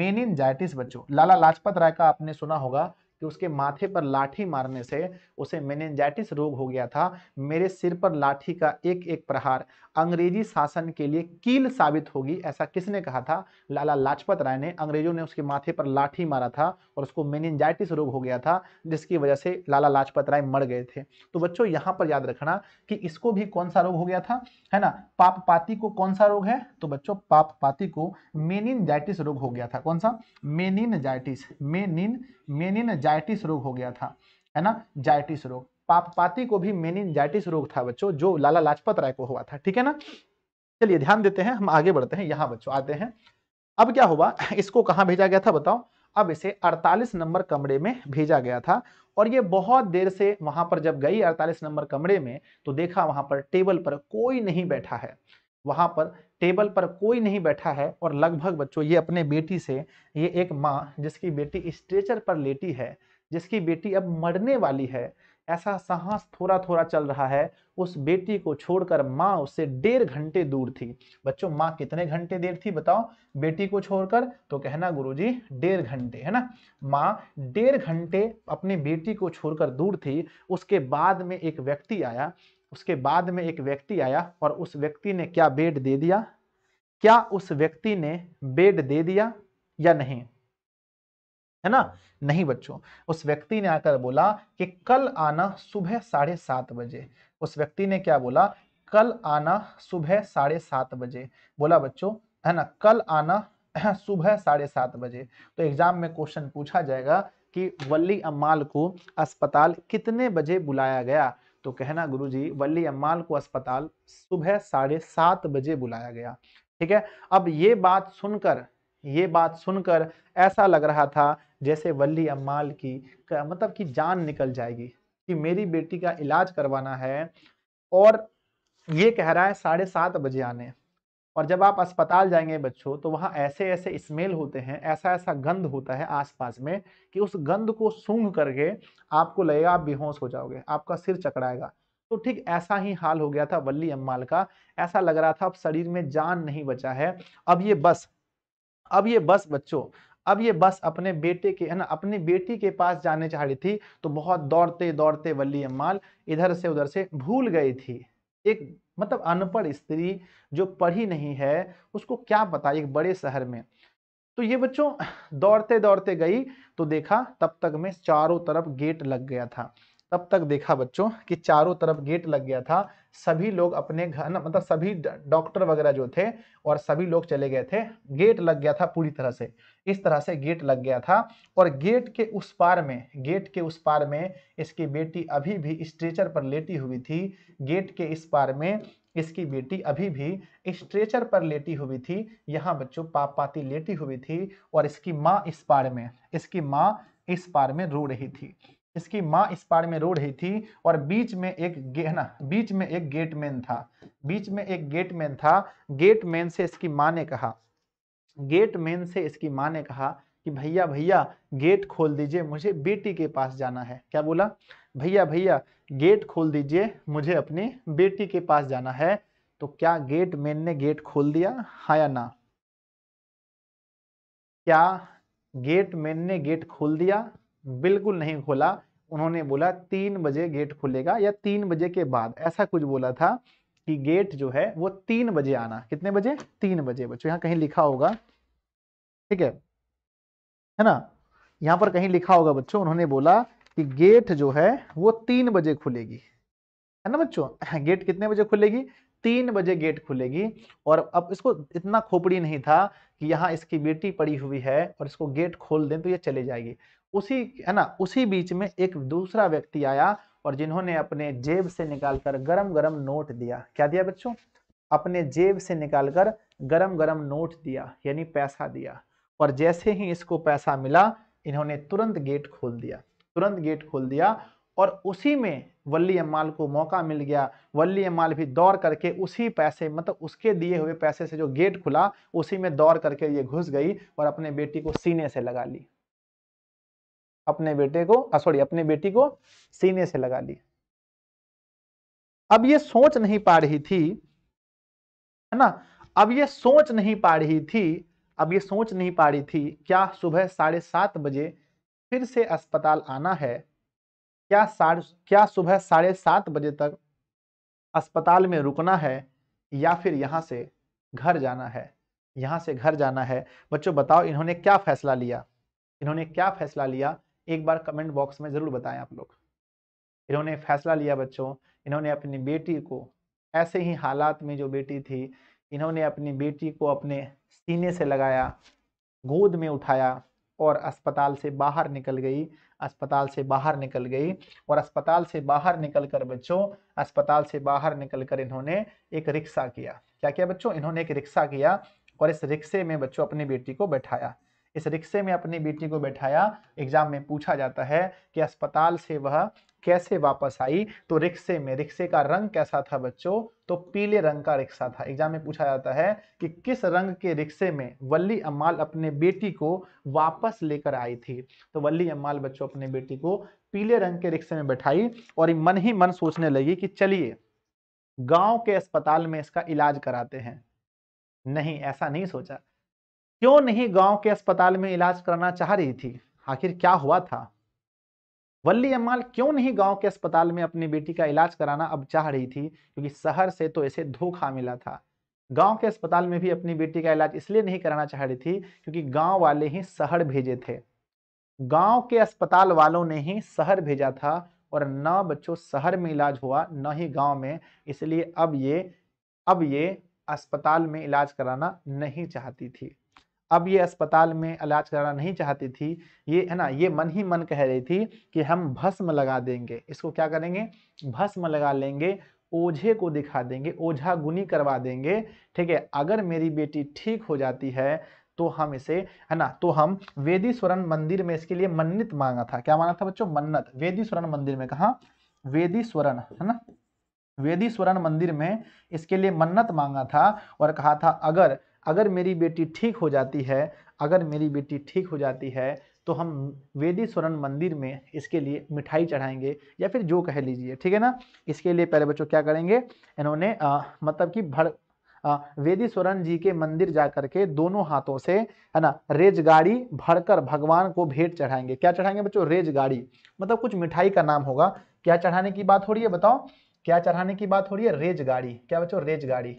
[SPEAKER 1] मेनिन बच्चों लाला लाजपत राय का आपने सुना होगा कि उसके माथे पर लाठी मारने से उसे मेनेंजाइटिस रोग हो गया था मेरे सिर पर लाठी का एक एक प्रहार अंग्रेजी शासन के लिए कील साबित होगी ऐसा किसने कहा था लाला लाजपत राय ने अंग्रेजों ने उसके माथे पर लाठी मारा था और उसको मेनेंजाइटिस रोग हो गया था जिसकी वजह से लाला लाजपत राय मर गए थे तो बच्चों यहाँ पर याद रखना कि इसको भी कौन सा रोग हो गया था है ना पाप को कौन सा रोग है तो बच्चों पाप को मेनिनजाइटिस रोग हो गया था कौन सा मेनिनजाइटिस मेनिन मेनिन जायटिस रोग हो गया था है ना जायटिस रोग पापाती को भी मेनिनजाइटिस रोग था बच्चों जो लाला लाजपत राय को हुआ था ठीक है ना चलिए ध्यान देते हैं हम आगे बढ़ते हैं यहाँ बच्चों आते हैं अब क्या हुआ इसको कहाँ भेजा गया था बताओ अब इसे 48 नंबर कमरे में भेजा गया था और ये बहुत देर से वहां पर जब गई 48 नंबर कमरे में तो देखा वहां पर टेबल पर कोई नहीं बैठा है वहां पर टेबल पर कोई नहीं बैठा है और लगभग बच्चों ये अपने बेटी से ये एक माँ जिसकी बेटी स्ट्रेचर पर लेटी है जिसकी बेटी अब मरने वाली है ऐसा साहस थोड़ा थोड़ा चल रहा है उस बेटी को छोड़कर माँ उससे डेढ़ घंटे दूर थी बच्चों माँ कितने घंटे देर थी बताओ बेटी को छोड़कर तो कहना गुरुजी डेढ़ घंटे है ना माँ डेढ़ घंटे अपनी बेटी को छोड़कर दूर थी उसके बाद में एक व्यक्ति आया उसके बाद में एक व्यक्ति आया और उस व्यक्ति ने क्या बेड दे दिया क्या उस व्यक्ति ने बेड दे दिया या नहीं है ना नहीं बच्चों उस व्यक्ति ने आकर बोला कि कल आना सुबह साढ़े सात बजे उस व्यक्ति ने क्या बोला कल आना सुबह साढ़े सात बजे बोला बच्चों है ना कल आना [clears throat] सुबह साढ़े सात बजे तो एग्जाम में क्वेश्चन पूछा जाएगा कि वल्ली अम्माल को अस्पताल कितने बजे बुलाया गया तो कहना गुरुजी वल्ली अम्माल को अस्पताल सुबह साढ़े सात बजे बुलाया गया ठीक है अब ये बात सुनकर ये बात सुनकर ऐसा लग रहा था जैसे वल्ली अम्माल की मतलब कि जान निकल जाएगी कि मेरी बेटी का इलाज करवाना है और ये कह रहा है साढ़े सात बजे आने और जब आप अस्पताल जाएंगे बच्चों तो वहाँ ऐसे ऐसे स्मेल होते हैं ऐसा ऐसा गंध होता है आसपास में कि उस गंध को सूंघ करके आपको लगेगा आप बेहोश हो जाओगे आपका सिर चकराएगा तो ठीक ऐसा ही हाल हो गया था वल्ली अम्माल का ऐसा लग रहा था अब शरीर में जान नहीं बचा है अब ये बस अब ये बस बच्चों अब ये बस अपने बेटे के है ना अपनी बेटी के पास जाने चाह रही थी तो बहुत दौड़ते दौड़ते वल्ली अम्माल इधर से उधर से भूल गई थी एक मतलब अनपढ़ स्त्री जो पढ़ी नहीं है उसको क्या पता एक बड़े शहर में तो ये बच्चों दौड़ते दौड़ते गई तो देखा तब तक में चारों तरफ गेट लग गया था तब तक देखा बच्चों कि चारों तरफ गेट लग गया था सभी लोग अपने घर मतलब सभी डॉक्टर वगैरह जो थे और सभी लोग चले गए थे गेट लग गया था पूरी तरह से इस तरह से गेट लग गया था और गेट के उस पार में गेट के उस पार में इसकी बेटी अभी भी स्ट्रेचर पर लेटी हुई थी गेट के इस पार में इसकी बेटी अभी भी स्ट्रेचर पर लेटी हुई थी यहाँ बच्चों पापाती लेटी हुई थी और इसकी माँ इस पार में इसकी माँ इस पार में रो रही थी इसकी माँ इस पार में रो रही थी और बीच में एक गहना बीच में एक गेटमैन था बीच में एक गेटमैन था गेटमैन से इसकी माँ ने कहा गेटमैन से इसकी माँ ने कहा कि भैया भैया गेट खोल दीजिए मुझे बेटी के पास जाना है क्या बोला भैया भैया गेट खोल दीजिए मुझे अपनी बेटी के पास जाना है तो क्या गेट मैन ने गेट खोल दिया हा या ना क्या गेट मैन ने गेट खोल दिया बिल्कुल नहीं खोला उन्होंने बोला तीन बजे गेट खुलेगा या तीन बजे के बाद ऐसा कुछ बोला था कि गेट जो है वो तीन बजे आना कितने बजे तीन बजे बच्चों यहाँ कहीं लिखा होगा ठीक है है ना यहाँ पर कहीं लिखा होगा बच्चों उन्होंने बोला कि गेट जो है वो तीन बजे खुलेगी है ना बच्चों [laughs] गेट कितने बजे खुलेगी तीन बजे गेट खुलेगी और अब इसको इतना खोपड़ी नहीं था कि यहाँ इसकी बेटी पड़ी हुई है और इसको गेट खोल दें तो ये चले जाएगी उसी है ना उसी बीच में एक दूसरा व्यक्ति आया और जिन्होंने अपने जेब से निकालकर गरम गरम नोट दिया क्या दिया बच्चों अपने जेब से निकालकर गरम गरम नोट दिया यानी पैसा दिया और जैसे ही इसको पैसा मिला इन्होंने तुरंत गेट खोल दिया तुरंत गेट खोल दिया और उसी में वल्ली अम्माल को मौका मिल गया वल्ली अम्माल भी दौड़ करके उसी पैसे मतलब उसके दिए हुए पैसे से जो गेट खुला उसी में दौड़ करके ये घुस गई और अपने बेटी को सीने से लगा ली अपने बेटे को सॉरी अपनी बेटी को सीने से लगा लिया अब ये सोच नहीं पा रही थी है ना अब ये सोच नहीं पा रही थी अब ये सोच नहीं पा रही थी क्या सुबह साढ़े सात बजे फिर से अस्पताल आना है क्या साढ़ क्या सुबह साढ़े सात बजे तक अस्पताल में रुकना है या फिर यहां से घर जाना है यहां से घर जाना है बच्चों बताओ इन्होंने क्या फैसला लिया इन्होंने क्या फैसला लिया एक बार कमेंट बॉक्स में ज़रूर बताएं आप लोग इन्होंने फैसला लिया बच्चों इन्होंने अपनी बेटी को ऐसे ही हालात में जो बेटी थी इन्होंने अपनी बेटी को अपने सीने से लगाया गोद में उठाया और अस्पताल से बाहर निकल गई अस्पताल से बाहर निकल गई और अस्पताल से बाहर निकल कर बच्चों अस्पताल से बाहर निकल कर इन्होंने एक रिक्शा किया क्या किया बच्चों इन्होंने एक रिक्शा किया और इस रिक्शे में बच्चों अपनी बेटी को बैठाया इस रिक्शे में अपनी बेटी को बैठाया एग्जाम में पूछा जाता है कि अस्पताल से वह कैसे वापस आई तो रिक्शे में रिक्शे का रंग कैसा था बच्चों तो पीले रंग का रिक्शा था एग्जाम में पूछा जाता है कि किस रंग के रिक्शे में वल्ली अम्माल अपने बेटी को वापस लेकर आई थी तो वल्ली अम्माल बच्चों अपने बेटी को पीले रंग के रिक्शे में बैठाई और मन ही मन सोचने लगी कि चलिए गांव के अस्पताल में इसका इलाज कराते हैं नहीं ऐसा नहीं सोचा क्यों नहीं गांव के अस्पताल में इलाज कराना चाह रही थी आखिर क्या हुआ था वल्ली अम्माल क्यों नहीं गांव के अस्पताल में अपनी बेटी का इलाज कराना अब चाह रही थी क्योंकि शहर से तो इसे धोखा मिला था गांव के अस्पताल में भी अपनी बेटी का इलाज इसलिए नहीं कराना चाह रही थी क्योंकि गांव वाले ही शहर भेजे थे गांव के अस्पताल वालों ने ही शहर भेजा था और न बच्चों शहर में इलाज हुआ न ही गाँव में इसलिए अब ये अब ये अस्पताल में इलाज कराना नहीं चाहती थी अब ये अस्पताल में इलाज कराना नहीं चाहती थी ये है ना ये मन ही मन कह रही थी कि हम भस्म लगा देंगे इसको क्या करेंगे भस्म लगा लेंगे ओझे को दिखा देंगे ओझा गुनी करवा देंगे ठीक है अगर मेरी बेटी ठीक हो जाती है तो हम इसे है ना तो हम वेदी स्वरण मंदिर में इसके लिए मन्नत मांगा था क्या मांगा था बच्चों मन्नत वेदी स्वरण मंदिर में कहा वेदी स्वरण है ना वेदी स्वरण मंदिर में इसके लिए मन्नत मांगा था और कहा था अगर अगर मेरी बेटी ठीक हो जाती है अगर मेरी बेटी ठीक हो जाती है तो हम वेदी स्वर्ण मंदिर में इसके लिए मिठाई चढ़ाएंगे या फिर जो कह लीजिए ठीक है ना इसके लिए पहले बच्चों क्या करेंगे इन्होंने आ, मतलब कि भड़ वेदी स्वरण जी के मंदिर जा करके दोनों हाथों से है ना रेजगाड़ी भरकर भगवान को भेंट चढ़ाएंगे क्या चढ़ाएंगे बच्चों रेजगाड़ी मतलब कुछ मिठाई का नाम होगा क्या चढ़ाने की बात हो रही है बताओ क्या चढ़ाने की बात हो रही है रेजगाड़ी क्या बच्चों रेजगाड़ी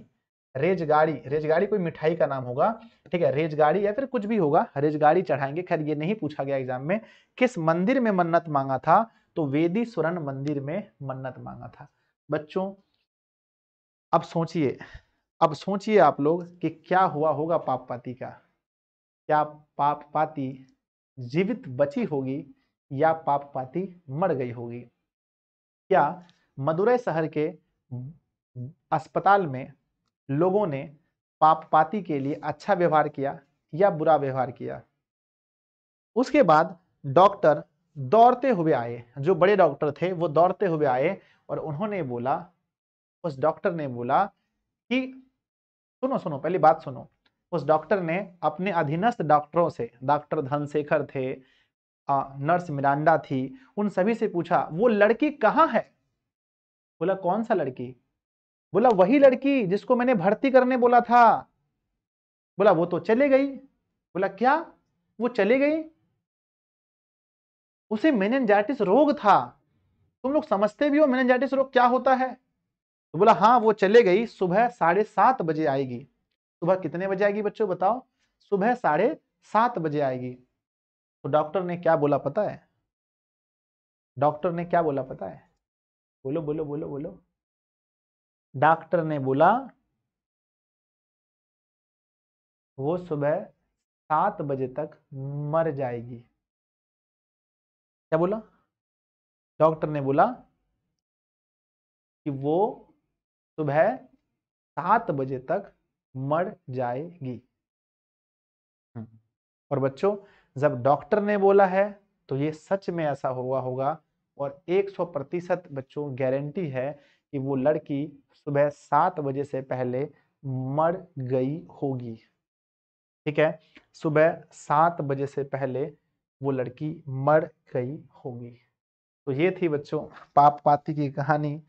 [SPEAKER 1] रेजगाड़ी रेजगाड़ी कोई मिठाई का नाम होगा ठीक है रेजगाड़ी या फिर कुछ भी होगा रेजगाड़ी चढ़ाएंगे खैर ये नहीं पूछा गया एग्जाम में किस मंदिर में मन्नत मांगा था तो वेदी सुरन मंदिर में मन्नत मांगा था बच्चों अब सोचिए अब सोचिए आप लोग कि क्या हुआ होगा पाप पाती का क्या पाप पाती जीवित बची होगी या पाप पाती मर गई होगी क्या मदुरई शहर के अस्पताल में लोगों ने पाप पाती के लिए अच्छा व्यवहार किया या बुरा व्यवहार किया उसके बाद डॉक्टर दौड़ते हुए आए जो बड़े डॉक्टर थे वो दौड़ते हुए आए और उन्होंने बोला उस डॉक्टर ने बोला कि सुनो सुनो पहली बात सुनो उस डॉक्टर ने अपने अधीनस्थ डॉक्टरों से डॉक्टर धनशेखर थे आ, नर्स मिरांडा थी उन सभी से पूछा वो लड़की कहाँ है बोला कौन सा लड़की बोला वही लड़की जिसको मैंने भर्ती करने बोला था बोला वो तो चले गई बोला क्या वो चले गई उसे मेनेंजाइटिस रोग था तुम लोग समझते भी हो मेनेंजाइटिस रोग क्या होता है तो बोला हाँ वो चले गई सुबह साढ़े सात बजे आएगी सुबह कितने बजे आएगी बच्चों बताओ सुबह साढ़े सात बजे आएगी तो डॉक्टर ने क्या बोला पता है डॉक्टर ने क्या बोला पता है बोलो बोलो बोलो बोलो डॉक्टर ने बोला वो सुबह सात बजे तक मर जाएगी क्या बोला डॉक्टर ने बोला कि वो सुबह सात बजे तक मर जाएगी हम्म। और बच्चों जब डॉक्टर ने बोला है तो ये सच में ऐसा हुआ होगा और 100 प्रतिशत बच्चों गारंटी है कि वो लड़की सुबह सात बजे से पहले मर गई होगी ठीक है सुबह सात बजे से पहले वो लड़की मर गई होगी तो ये थी बच्चों पाप पाती की कहानी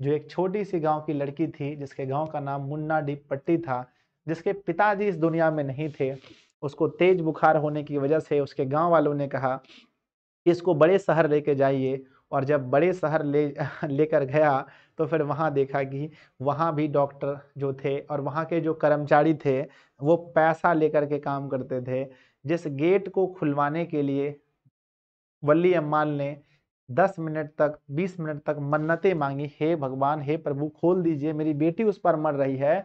[SPEAKER 1] जो एक छोटी सी गांव की लड़की थी जिसके गांव का नाम मुन्ना डी पट्टी था जिसके पिताजी इस दुनिया में नहीं थे उसको तेज बुखार होने की वजह से उसके गांव वालों ने कहा कि इसको बड़े शहर लेके जाइए और जब बड़े शहर ले [laughs] लेकर गया तो फिर वहाँ देखा कि वहाँ भी डॉक्टर जो थे और वहाँ के जो कर्मचारी थे वो पैसा लेकर के काम करते थे जिस गेट को खुलवाने के लिए वल्ली अम्माल ने दस मिनट तक बीस मिनट तक मन्नतें मांगी हे भगवान हे प्रभु खोल दीजिए मेरी बेटी उस पर मर रही है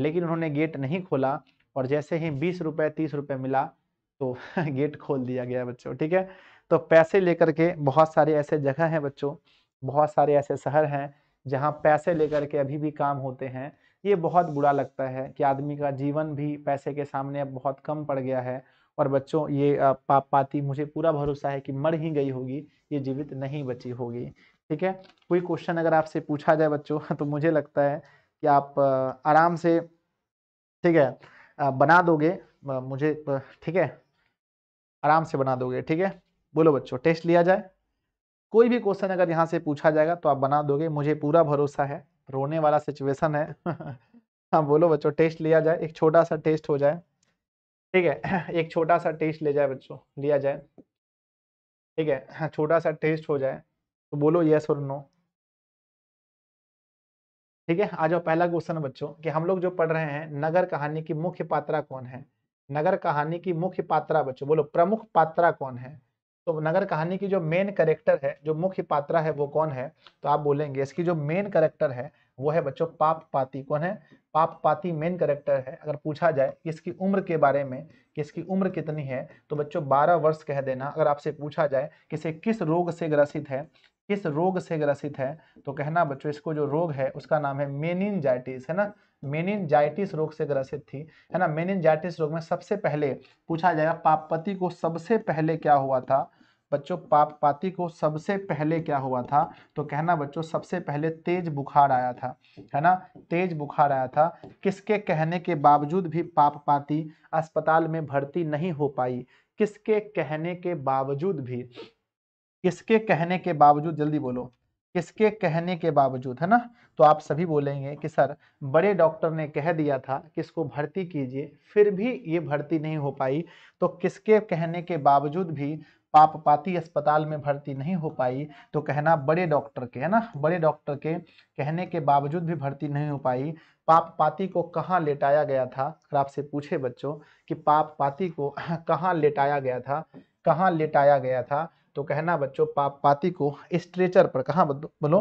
[SPEAKER 1] लेकिन उन्होंने गेट नहीं खोला और जैसे ही बीस रुपये तीस रुपये मिला तो [laughs] गेट खोल दिया गया बच्चों ठीक है तो पैसे लेकर के बहुत सारे ऐसे जगह हैं बच्चों बहुत सारे ऐसे शहर हैं जहाँ पैसे लेकर के अभी भी काम होते हैं ये बहुत बुरा लगता है कि आदमी का जीवन भी पैसे के सामने अब बहुत कम पड़ गया है और बच्चों ये पाप पाती मुझे पूरा भरोसा है कि मर ही गई होगी ये जीवित नहीं बची होगी ठीक है कोई क्वेश्चन अगर आपसे पूछा जाए बच्चों [laughs] तो मुझे लगता है कि आप आराम से ठीक है बना दोगे मुझे ठीक है आराम से बना दोगे ठीक है बोलो बच्चों टेस्ट लिया जाए कोई भी क्वेश्चन अगर यहाँ से पूछा जाएगा तो आप बना दोगे मुझे पूरा भरोसा है रोने वाला सिचुएशन है [laughs] हाँ बोलो बच्चों टेस्ट लिया जाए एक छोटा सा टेस्ट हो जाए ठीक है [laughs] एक छोटा सा टेस्ट ले जाए बच्चों लिया जाए ठीक है हाँ, छोटा सा टेस्ट हो जाए तो बोलो यस और नो ठीक है आ जाओ पहला क्वेश्चन बच्चों कि हम लोग जो पढ़ रहे हैं नगर कहानी की मुख्य पात्रा कौन है नगर कहानी की मुख्य पात्रा बच्चों बोलो प्रमुख पात्रा कौन है तो नगर कहानी की जो मेन करेक्टर है जो मुख्य पात्रा है वो कौन है तो आप बोलेंगे इसकी जो मेन करेक्टर है वो है बच्चों पाप पाती कौन है पाप पाती मेन करेक्टर है अगर पूछा जाए कि इसकी उम्र के बारे में कि इसकी उम्र कितनी है तो बच्चों 12 वर्ष कह देना अगर आपसे पूछा जाए कि इसे किस रोग से ग्रसित है किस रोग से ग्रसित है तो कहना बच्चों इसको जो रोग है उसका नाम है मेनिनजाइटिस है ना मेनिनजाइटिस रोग से ग्रसित थी है ना मेनिनजाइटिस रोग में सबसे पहले पूछा जाएगा पापपति को सबसे पहले क्या हुआ था बच्चों पापपाती को सबसे पहले क्या हुआ था तो कहना बच्चों सबसे पहले तेज बुखार आया था है ना तेज बुखार आया था किसके कहने के बावजूद भी पापपाती अस्पताल में भर्ती नहीं हो पाई किसके कहने के बावजूद भी किसके कहने के बावजूद जल्दी बोलो किसके कहने के बावजूद है ना तो आप सभी बोलेंगे कि सर बड़े डॉक्टर ने कह दिया था कि इसको भर्ती कीजिए फिर भी ये भर्ती नहीं हो पाई तो किसके कहने के बावजूद भी पापपाती अस्पताल में भर्ती नहीं हो पाई तो कहना बड़े डॉक्टर के है ना बड़े डॉक्टर के कहने के बावजूद भी भर्ती नहीं हो पाई पापपाती को कहाँ लेटाया गया था अगर आपसे पूछे बच्चों कि पापपाती को कहाँ लेटाया गया था कहाँ लेटाया गया था तो कहना बच्चों पाप पाती को स्ट्रेचर पर कहाँ बोलो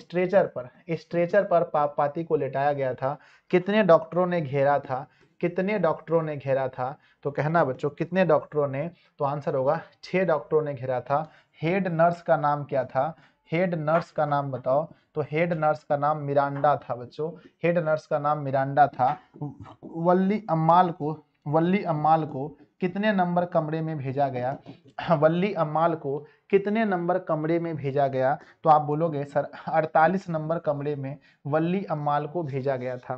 [SPEAKER 1] स्ट्रेचर पर स्ट्रेचर पर पाप पाती को लेटाया गया था कितने डॉक्टरों ने घेरा था कितने डॉक्टरों ने घेरा था तो कहना बच्चों कितने डॉक्टरों ने तो आंसर होगा छः डॉक्टरों ने घेरा था हेड नर्स का नाम क्या था हेड नर्स का नाम बताओ तो हेड नर्स का नाम मिरांडा था बच्चों हेड नर्स का नाम मिरांडा था वल्ली अम्माल को वल्ली अम्माल को कितने नंबर कमरे में भेजा गया [clears throat] वल्ली अम्माल को कितने नंबर कमरे में भेजा गया तो आप बोलोगे सर 48 नंबर कमरे में वल्ली अम्माल को भेजा गया था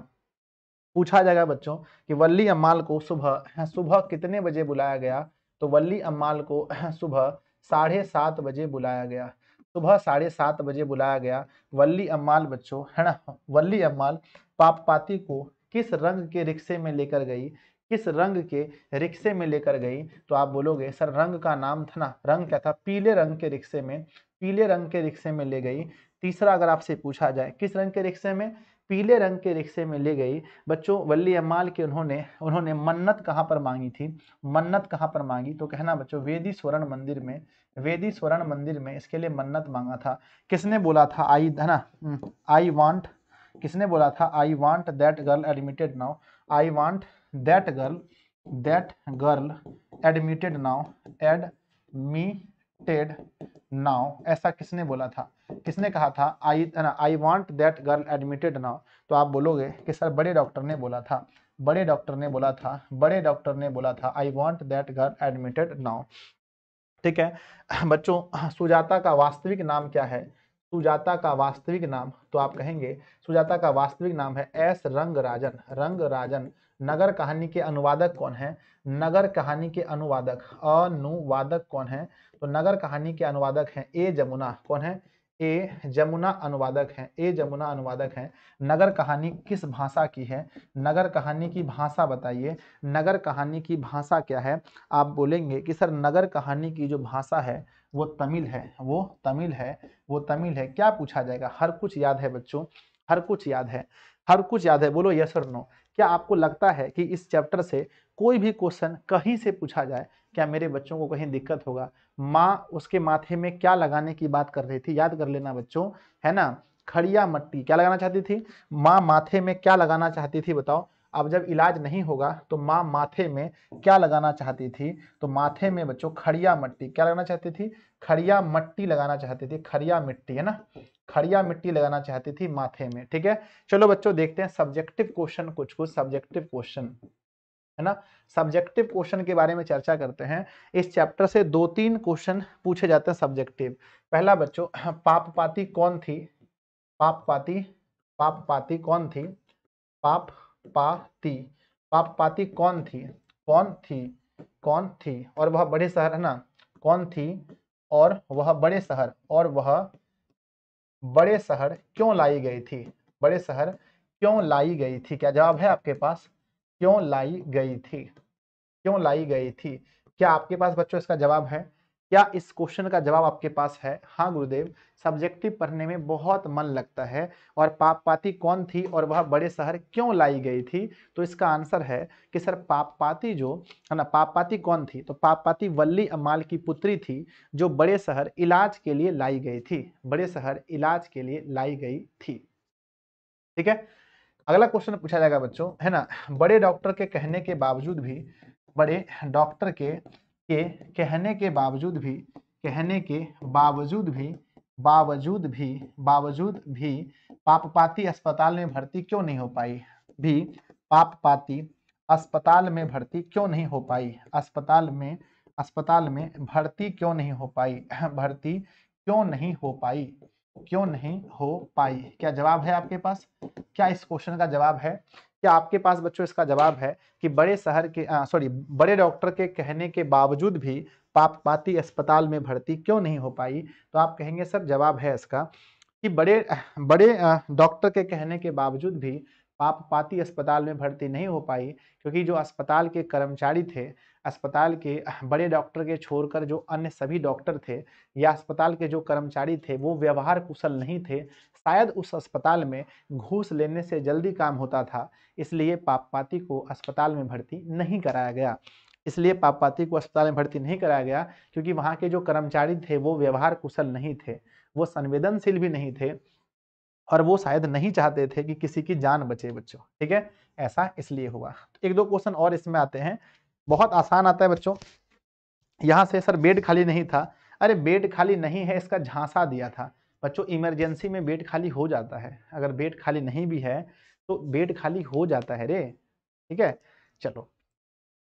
[SPEAKER 1] पूछा जाएगा बच्चों कि वल्ली अम्माल को सुबह हाँ, सुबह कितने बजे बुलाया गया तो वल्ली अम्माल को हाँ, सुबह साढ़े सात बजे बुलाया गया सुबह साढ़े सात बजे बुलाया गया वल्ली अम्माल बच्चों है हाँ, ना वल्ली अम्माल पापपाती को किस रंग के रिक्शे में लेकर गई किस रंग के रिक्शे में लेकर गई तो आप बोलोगे सर रंग का नाम था ना रंग क्या था पीले रंग के रिक्शे में पीले रंग के रिक्शे में ले गई तीसरा अगर आपसे पूछा जाए किस रंग के रिक्शे में पीले रंग के रिक्शे में ले गई बच्चों वल्ली अम्माल के उन्होंने उन्होंने मन्नत कहाँ पर मांगी थी मन्नत कहाँ पर मांगी तो कहना बच्चों वेदी स्वर्ण मंदिर में वेदी स्वर्ण मंदिर में इसके लिए मन्नत मांगा था किसने बोला था आई है ना आई हम्म, वांट किसने बोला था I want that girl admitted now I want that girl admitted now admitted now ऐसा किसने बोला था किसने कहा था I I want that girl admitted now तो आप बोलोगे कि सर बड़े डॉक्टर ने बोला था बड़े डॉक्टर ने बोला था बड़े डॉक्टर ने बोला था I want that girl admitted now ठीक है बच्चों सुजाता का वास्तविक नाम क्या है सुजाता का वास्तविक नाम तो आप कहेंगे सुजाता का वास्तविक नाम है एस रंग राजन रंग राजन नगर कहानी के अनुवादक कौन है नगर कहानी के अनुवादक अनुवादक कौन है तो नगर कहानी के अनुवादक हैं ए जमुना कौन है ए जमुना अनुवादक हैं ए जमुना अनुवादक हैं नगर कहानी किस भाषा की है नगर कहानी की भाषा बताइए नगर कहानी की भाषा क्या है आप बोलेंगे कि सर नगर कहानी की जो भाषा है वो तमिल है वो तमिल है वो तमिल है क्या पूछा जाएगा हर कुछ याद है बच्चों हर कुछ याद है हर कुछ याद है बोलो यस और नो क्या आपको लगता है कि इस चैप्टर से कोई भी क्वेश्चन कहीं से पूछा जाए क्या मेरे बच्चों को कहीं दिक्कत होगा माँ उसके माथे में क्या लगाने की बात कर रही थी याद कर लेना बच्चों है ना खड़िया मट्टी क्या लगाना चाहती थी माँ माथे में क्या लगाना चाहती थी बताओ अब जब इलाज नहीं होगा तो माँ माथे में क्या लगाना चाहती थी तो माथे में बच्चों खड़िया मट्टी क्या लगाना चाहती थी खड़िया मट्टी लगाना चाहती थी खड़िया मिट्टी है ना खड़िया मिट्टी लगाना चाहती थी माथे में ठीक है चलो बच्चों देखते हैं सब्जेक्टिव क्वेश्चन कुछ कुछ सब्जेक्टिव क्वेश्चन है ना सब्जेक्टिव क्वेश्चन के बारे में चर्चा करते हैं इस चैप्टर से दो तीन क्वेश्चन पूछे जाते हैं सब्जेक्टिव पहला बच्चों पाप पाती कौन थी पाप पाती पाप पाती कौन थी पाप पाती पाप पाती कौन थी कौन थी कौन थी और वह बड़े शहर है ना कौन थी और वह बड़े शहर और वह बड़े शहर क्यों लाई गई थी बड़े शहर क्यों लाई गई थी क्या जवाब है आपके पास क्यों लाई गई थी क्यों लाई गई थी क्या आपके पास बच्चों इसका जवाब है क्या इस क्वेश्चन का जवाब आपके पास है हाँ गुरुदेव सब्जेक्टिव पढ़ने में बहुत मन लगता है और पाप पाती कौन थी और वह बड़े शहर क्यों लाई गई थी तो इसका आंसर है कि सर पाती जो है ना पाती कौन थी तो पाप पाती वल्ली अमाल की पुत्री थी जो बड़े शहर इलाज के लिए लाई गई थी बड़े शहर इलाज के लिए लाई गई थी ठीक है अगला क्वेश्चन पूछा जाएगा बच्चों है ना बड़े डॉक्टर के कहने के बावजूद भी बड़े डॉक्टर के के कहने के बावजूद भी कहने के बावजूद भी बावजूद भी बावजूद भी पापपाती अस्पताल में भर्ती क्यों नहीं हो पाई भी पापपाती अस्पताल में भर्ती क्यों नहीं हो पाई अस्पताल में अस्पताल में भर्ती क्यों नहीं हो पाई [clears throat] भर्ती क्यों नहीं हो पाई क्यों नहीं हो पाई क्या जवाब है आपके पास क्या इस क्वेश्चन का जवाब है क्या आपके पास बच्चों इसका जवाब है कि बड़े शहर के सॉरी बड़े डॉक्टर के कहने के बावजूद भी पापपाती अस्पताल में भर्ती क्यों नहीं हो पाई तो आप कहेंगे सर जवाब है इसका कि बड़े बड़े डॉक्टर के कहने के बावजूद भी पापपाती अस्पताल में भर्ती नहीं हो पाई क्योंकि जो अस्पताल के कर्मचारी थे अस्पताल के बड़े डॉक्टर के छोड़कर जो अन्य सभी डॉक्टर थे या अस्पताल के जो कर्मचारी थे वो व्यवहार कुशल नहीं थे शायद उस अस्पताल में घूस लेने से जल्दी काम होता था इसलिए पापपाती को अस्पताल में भर्ती नहीं कराया गया इसलिए पापपाती को अस्पताल में भर्ती नहीं कराया गया क्योंकि वहाँ के जो कर्मचारी थे वो व्यवहार कुशल नहीं थे वो संवेदनशील भी नहीं थे और वो शायद नहीं चाहते थे कि किसी की जान बचे बच्चों ठीक है ऐसा इसलिए हुआ एक दो क्वेश्चन और इसमें आते हैं बहुत आसान आता है बच्चों यहाँ से सर बेड खाली नहीं था अरे बेड खाली नहीं है इसका झांसा दिया था बच्चों इमरजेंसी में बेड खाली हो जाता है अगर बेड खाली नहीं भी है तो बेड खाली हो जाता है रे ठीक है चलो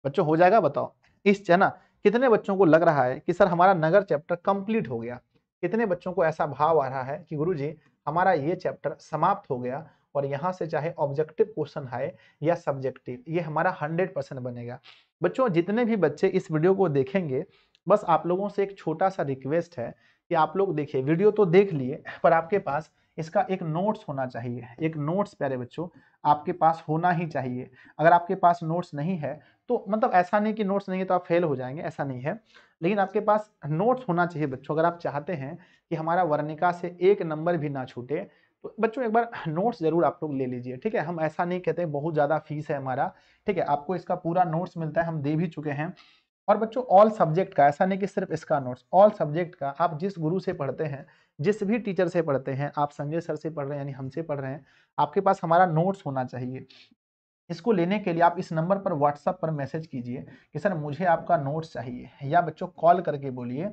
[SPEAKER 1] बच्चों हो जाएगा बताओ इस चना कितने बच्चों को लग रहा है कि सर हमारा नगर चैप्टर कंप्लीट हो गया कितने बच्चों को ऐसा भाव आ रहा है कि गुरुजी हमारा ये चैप्टर समाप्त हो गया और यहाँ से चाहे ऑब्जेक्टिव क्वेश्चन आए या सब्जेक्टिव ये हमारा हंड्रेड परसेंट बनेगा बच्चों जितने भी बच्चे इस वीडियो को देखेंगे बस आप लोगों से एक छोटा सा रिक्वेस्ट है कि आप लोग देखिए वीडियो तो देख लिए पर आपके पास इसका एक नोट्स होना चाहिए एक नोट्स प्यारे बच्चों आपके पास होना ही चाहिए अगर आपके पास नोट्स नहीं है तो मतलब ऐसा नहीं कि नोट्स नहीं है तो आप फेल हो जाएंगे ऐसा नहीं है लेकिन आपके पास नोट्स होना चाहिए बच्चों अगर आप चाहते हैं कि हमारा वर्णिका से एक नंबर भी ना छूटे तो बच्चों एक बार नोट्स ज़रूर आप लोग ले लीजिए ठीक है हम ऐसा नहीं कहते बहुत ज़्यादा फीस है हमारा ठीक है आपको इसका पूरा नोट्स मिलता है हम दे भी चुके हैं और बच्चों ऑल सब्जेक्ट का ऐसा नहीं कि सिर्फ इसका नोट्स ऑल सब्जेक्ट का आप जिस गुरु से पढ़ते हैं जिस भी टीचर से पढ़ते हैं आप संजय सर से पढ़ रहे हैं यानी हमसे पढ़ रहे हैं आपके पास हमारा नोट्स होना चाहिए इसको लेने के लिए आप इस नंबर पर व्हाट्सएप पर मैसेज कीजिए कि सर मुझे आपका नोट्स चाहिए या बच्चों कॉल करके बोलिए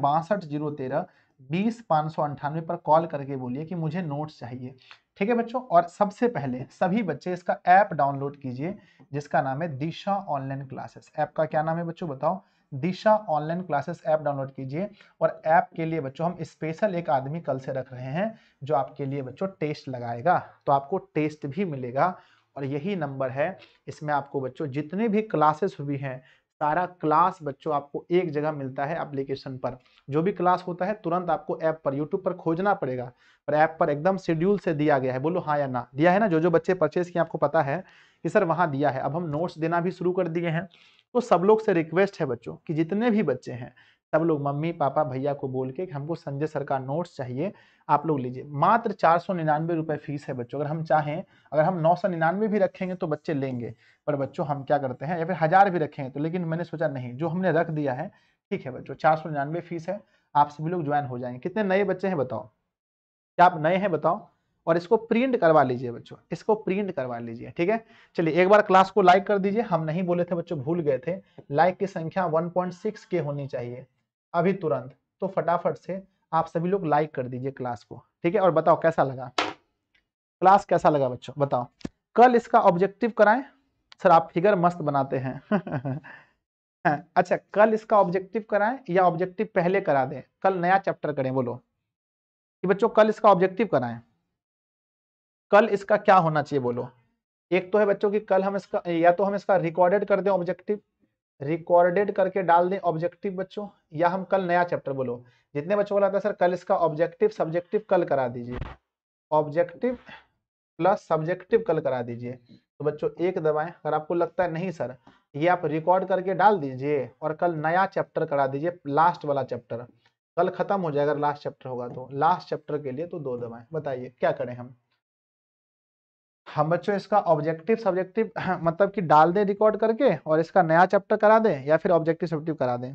[SPEAKER 1] बासठ जीरो तेरह बीस पाँच सौ अंठानवे पर कॉल करके बोलिए कि मुझे नोट्स चाहिए ठीक है बच्चों और सबसे पहले सभी बच्चे इसका ऐप डाउनलोड कीजिए जिसका नाम है दिशा ऑनलाइन क्लासेस ऐप का क्या नाम है बच्चों बताओ Disha online classes app download कीजिए और ऐप के लिए बच्चों हम स्पेशल एक आदमी कल से रख रहे हैं जो आपके लिए बच्चों टेस्ट लगाएगा तो आपको टेस्ट भी मिलेगा और यही नंबर है इसमें आपको बच्चों जितने भी क्लासेस हुई हैं सारा क्लास बच्चों आपको एक जगह मिलता है एप्लीकेशन पर जो भी क्लास होता है तुरंत आपको ऐप पर यूट्यूब पर खोजना पड़ेगा पर ऐप पर एकदम शेड्यूल से दिया गया है बोलो हाँ या ना दिया है ना जो जो बच्चे परचेज किए आपको पता है कि सर वहाँ दिया है अब हम नोट्स देना भी शुरू कर दिए हैं तो सब लोग से रिक्वेस्ट है बच्चों कि जितने भी बच्चे हैं सब लोग मम्मी पापा भैया को बोल के हमको संजय सर का नोट्स चाहिए आप लोग लीजिए मात्र चार सौ निन्यानवे रुपये फीस है बच्चों अगर हम चाहें अगर हम नौ सौ निन्यानवे भी रखेंगे तो बच्चे लेंगे पर बच्चों हम क्या करते हैं या फिर हज़ार भी रखेंगे तो लेकिन मैंने सोचा नहीं जो हमने रख दिया है ठीक है बच्चों चार सौ निन्यानवे फीस है आप सभी लोग ज्वाइन हो जाएंगे कितने नए बच्चे हैं बताओ क्या आप नए हैं बताओ और इसको प्रिंट करवा लीजिए बच्चों इसको प्रिंट करवा लीजिए ठीक है चलिए एक बार क्लास को लाइक कर दीजिए हम नहीं बोले थे बच्चों भूल गए थे लाइक की संख्या 1.6 के होनी चाहिए अभी तुरंत तो फटाफट से आप सभी लोग लाइक कर दीजिए क्लास को ठीक है और बताओ कैसा लगा क्लास कैसा लगा बच्चों बताओ कल इसका ऑब्जेक्टिव कराएं सर आप फिगर मस्त बनाते हैं [laughs] हाँ, अच्छा कल इसका ऑब्जेक्टिव कराएं या ऑब्जेक्टिव पहले करा दें कल नया चैप्टर करें बोलो कि बच्चों कल इसका ऑब्जेक्टिव कराएं कल इसका क्या होना चाहिए बोलो एक तो है बच्चों की कल हम इसका या तो हम इसका रिकॉर्डेड कर दें ऑब्जेक्टिव रिकॉर्डेड करके डाल दें ऑब्जेक्टिव बच्चों या हम कल नया चैप्टर बोलो जितने बच्चों को लगता है सर कल इसका ऑब्जेक्टिव सब्जेक्टिव कल करा दीजिए ऑब्जेक्टिव प्लस सब्जेक्टिव कल करा दीजिए तो बच्चों एक दबाएं अगर आपको लगता है नहीं सर ये आप रिकॉर्ड करके डाल दीजिए और कल नया चैप्टर करा दीजिए लास्ट वाला चैप्टर कल खत्म हो जाएगा लास्ट चैप्टर होगा तो लास्ट चैप्टर के लिए तो दो दबाएं बताइए क्या करें हम हम बच्चों इसका ऑब्जेक्टिव सब्जेक्टिव [clears throat] मतलब कि डाल दें रिकॉर्ड करके और इसका नया चैप्टर करा दें या फिर ऑब्जेक्टिव सब्जेक्टिव करा दें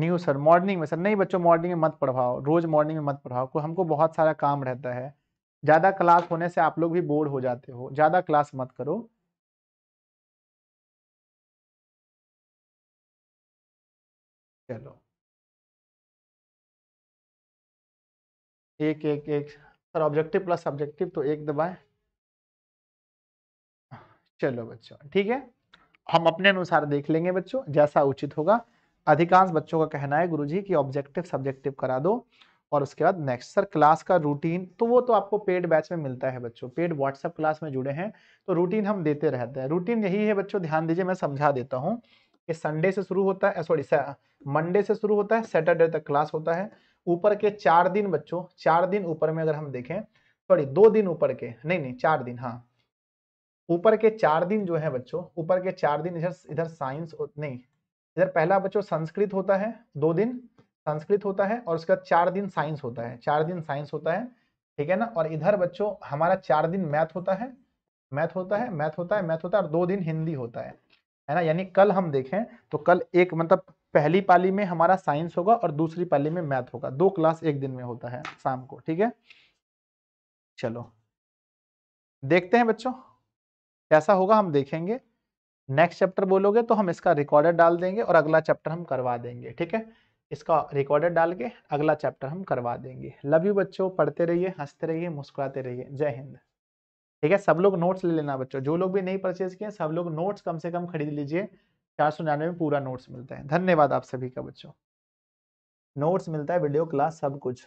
[SPEAKER 1] न्यू सर मॉर्निंग में सर नहीं बच्चों मॉर्निंग में मत पढ़वाओ रोज मॉर्निंग में मत पढ़ाओ को हमको बहुत सारा काम रहता है ज़्यादा क्लास होने से आप लोग भी बोर हो जाते हो ज़्यादा क्लास मत करो चलो एक एक एक सर ऑब्जेक्टिव प्लस सब्जेक्टिव तो एक दबाएं चलो बच्चों ठीक है हम अपने अनुसार देख लेंगे बच्चों जैसा उचित होगा अधिकांश बच्चों का कहना है गुरुजी कि ऑब्जेक्टिव सब्जेक्टिव करा दो और उसके बाद नेक्स्ट सर क्लास का रूटीन तो वो तो आपको पेड बैच में मिलता है बच्चों पेड व्हाट्सएप क्लास में जुड़े हैं तो रूटीन हम देते रहते हैं रूटीन यही है बच्चों ध्यान दीजिए मैं समझा देता हूँ कि संडे से शुरू होता है सॉरी मंडे से शुरू होता है सैटरडे तक क्लास होता है ऊपर के चार दिन बच्चों चार दिन ऊपर में अगर हम देखें सॉरी दो दिन ऊपर के नहीं नहीं चार दिन हाँ ऊपर के चार दिन जो है बच्चों ऊपर के चार दिन इधर इधर साइंस नहीं इधर पहला बच्चों संस्कृत होता है दो दिन संस्कृत होता है और उसके बाद चार दिन साइंस होता है चार दिन साइंस होता है ठीक है ना और इधर बच्चों हमारा चार दिन मैथ होता है मैथ होता है मैथ होता है मैथ होता है और दो दिन हिंदी होता है है ना यानी कल हम देखें तो कल एक मतलब पहली पाली में हमारा साइंस होगा और दूसरी पाली में मैथ होगा दो क्लास एक दिन में होता है शाम को ठीक है चलो देखते हैं बच्चों कैसा होगा हम देखेंगे नेक्स्ट चैप्टर बोलोगे तो हम इसका रिकॉर्डेड डाल देंगे और अगला चैप्टर हम करवा देंगे ठीक है इसका रिकॉर्डेड डाल के अगला चैप्टर हम करवा देंगे लव यू बच्चों पढ़ते रहिए हंसते रहिए मुस्कुराते रहिए जय हिंद ठीक है सब लोग नोट्स ले लेना बच्चों जो लोग भी नहीं परचेज किए सब लोग नोट्स कम से कम खरीद लीजिए चार सौ निन्यानवे में पूरा नोट्स मिलता है धन्यवाद आप सभी का बच्चों नोट्स मिलता है वीडियो क्लास सब कुछ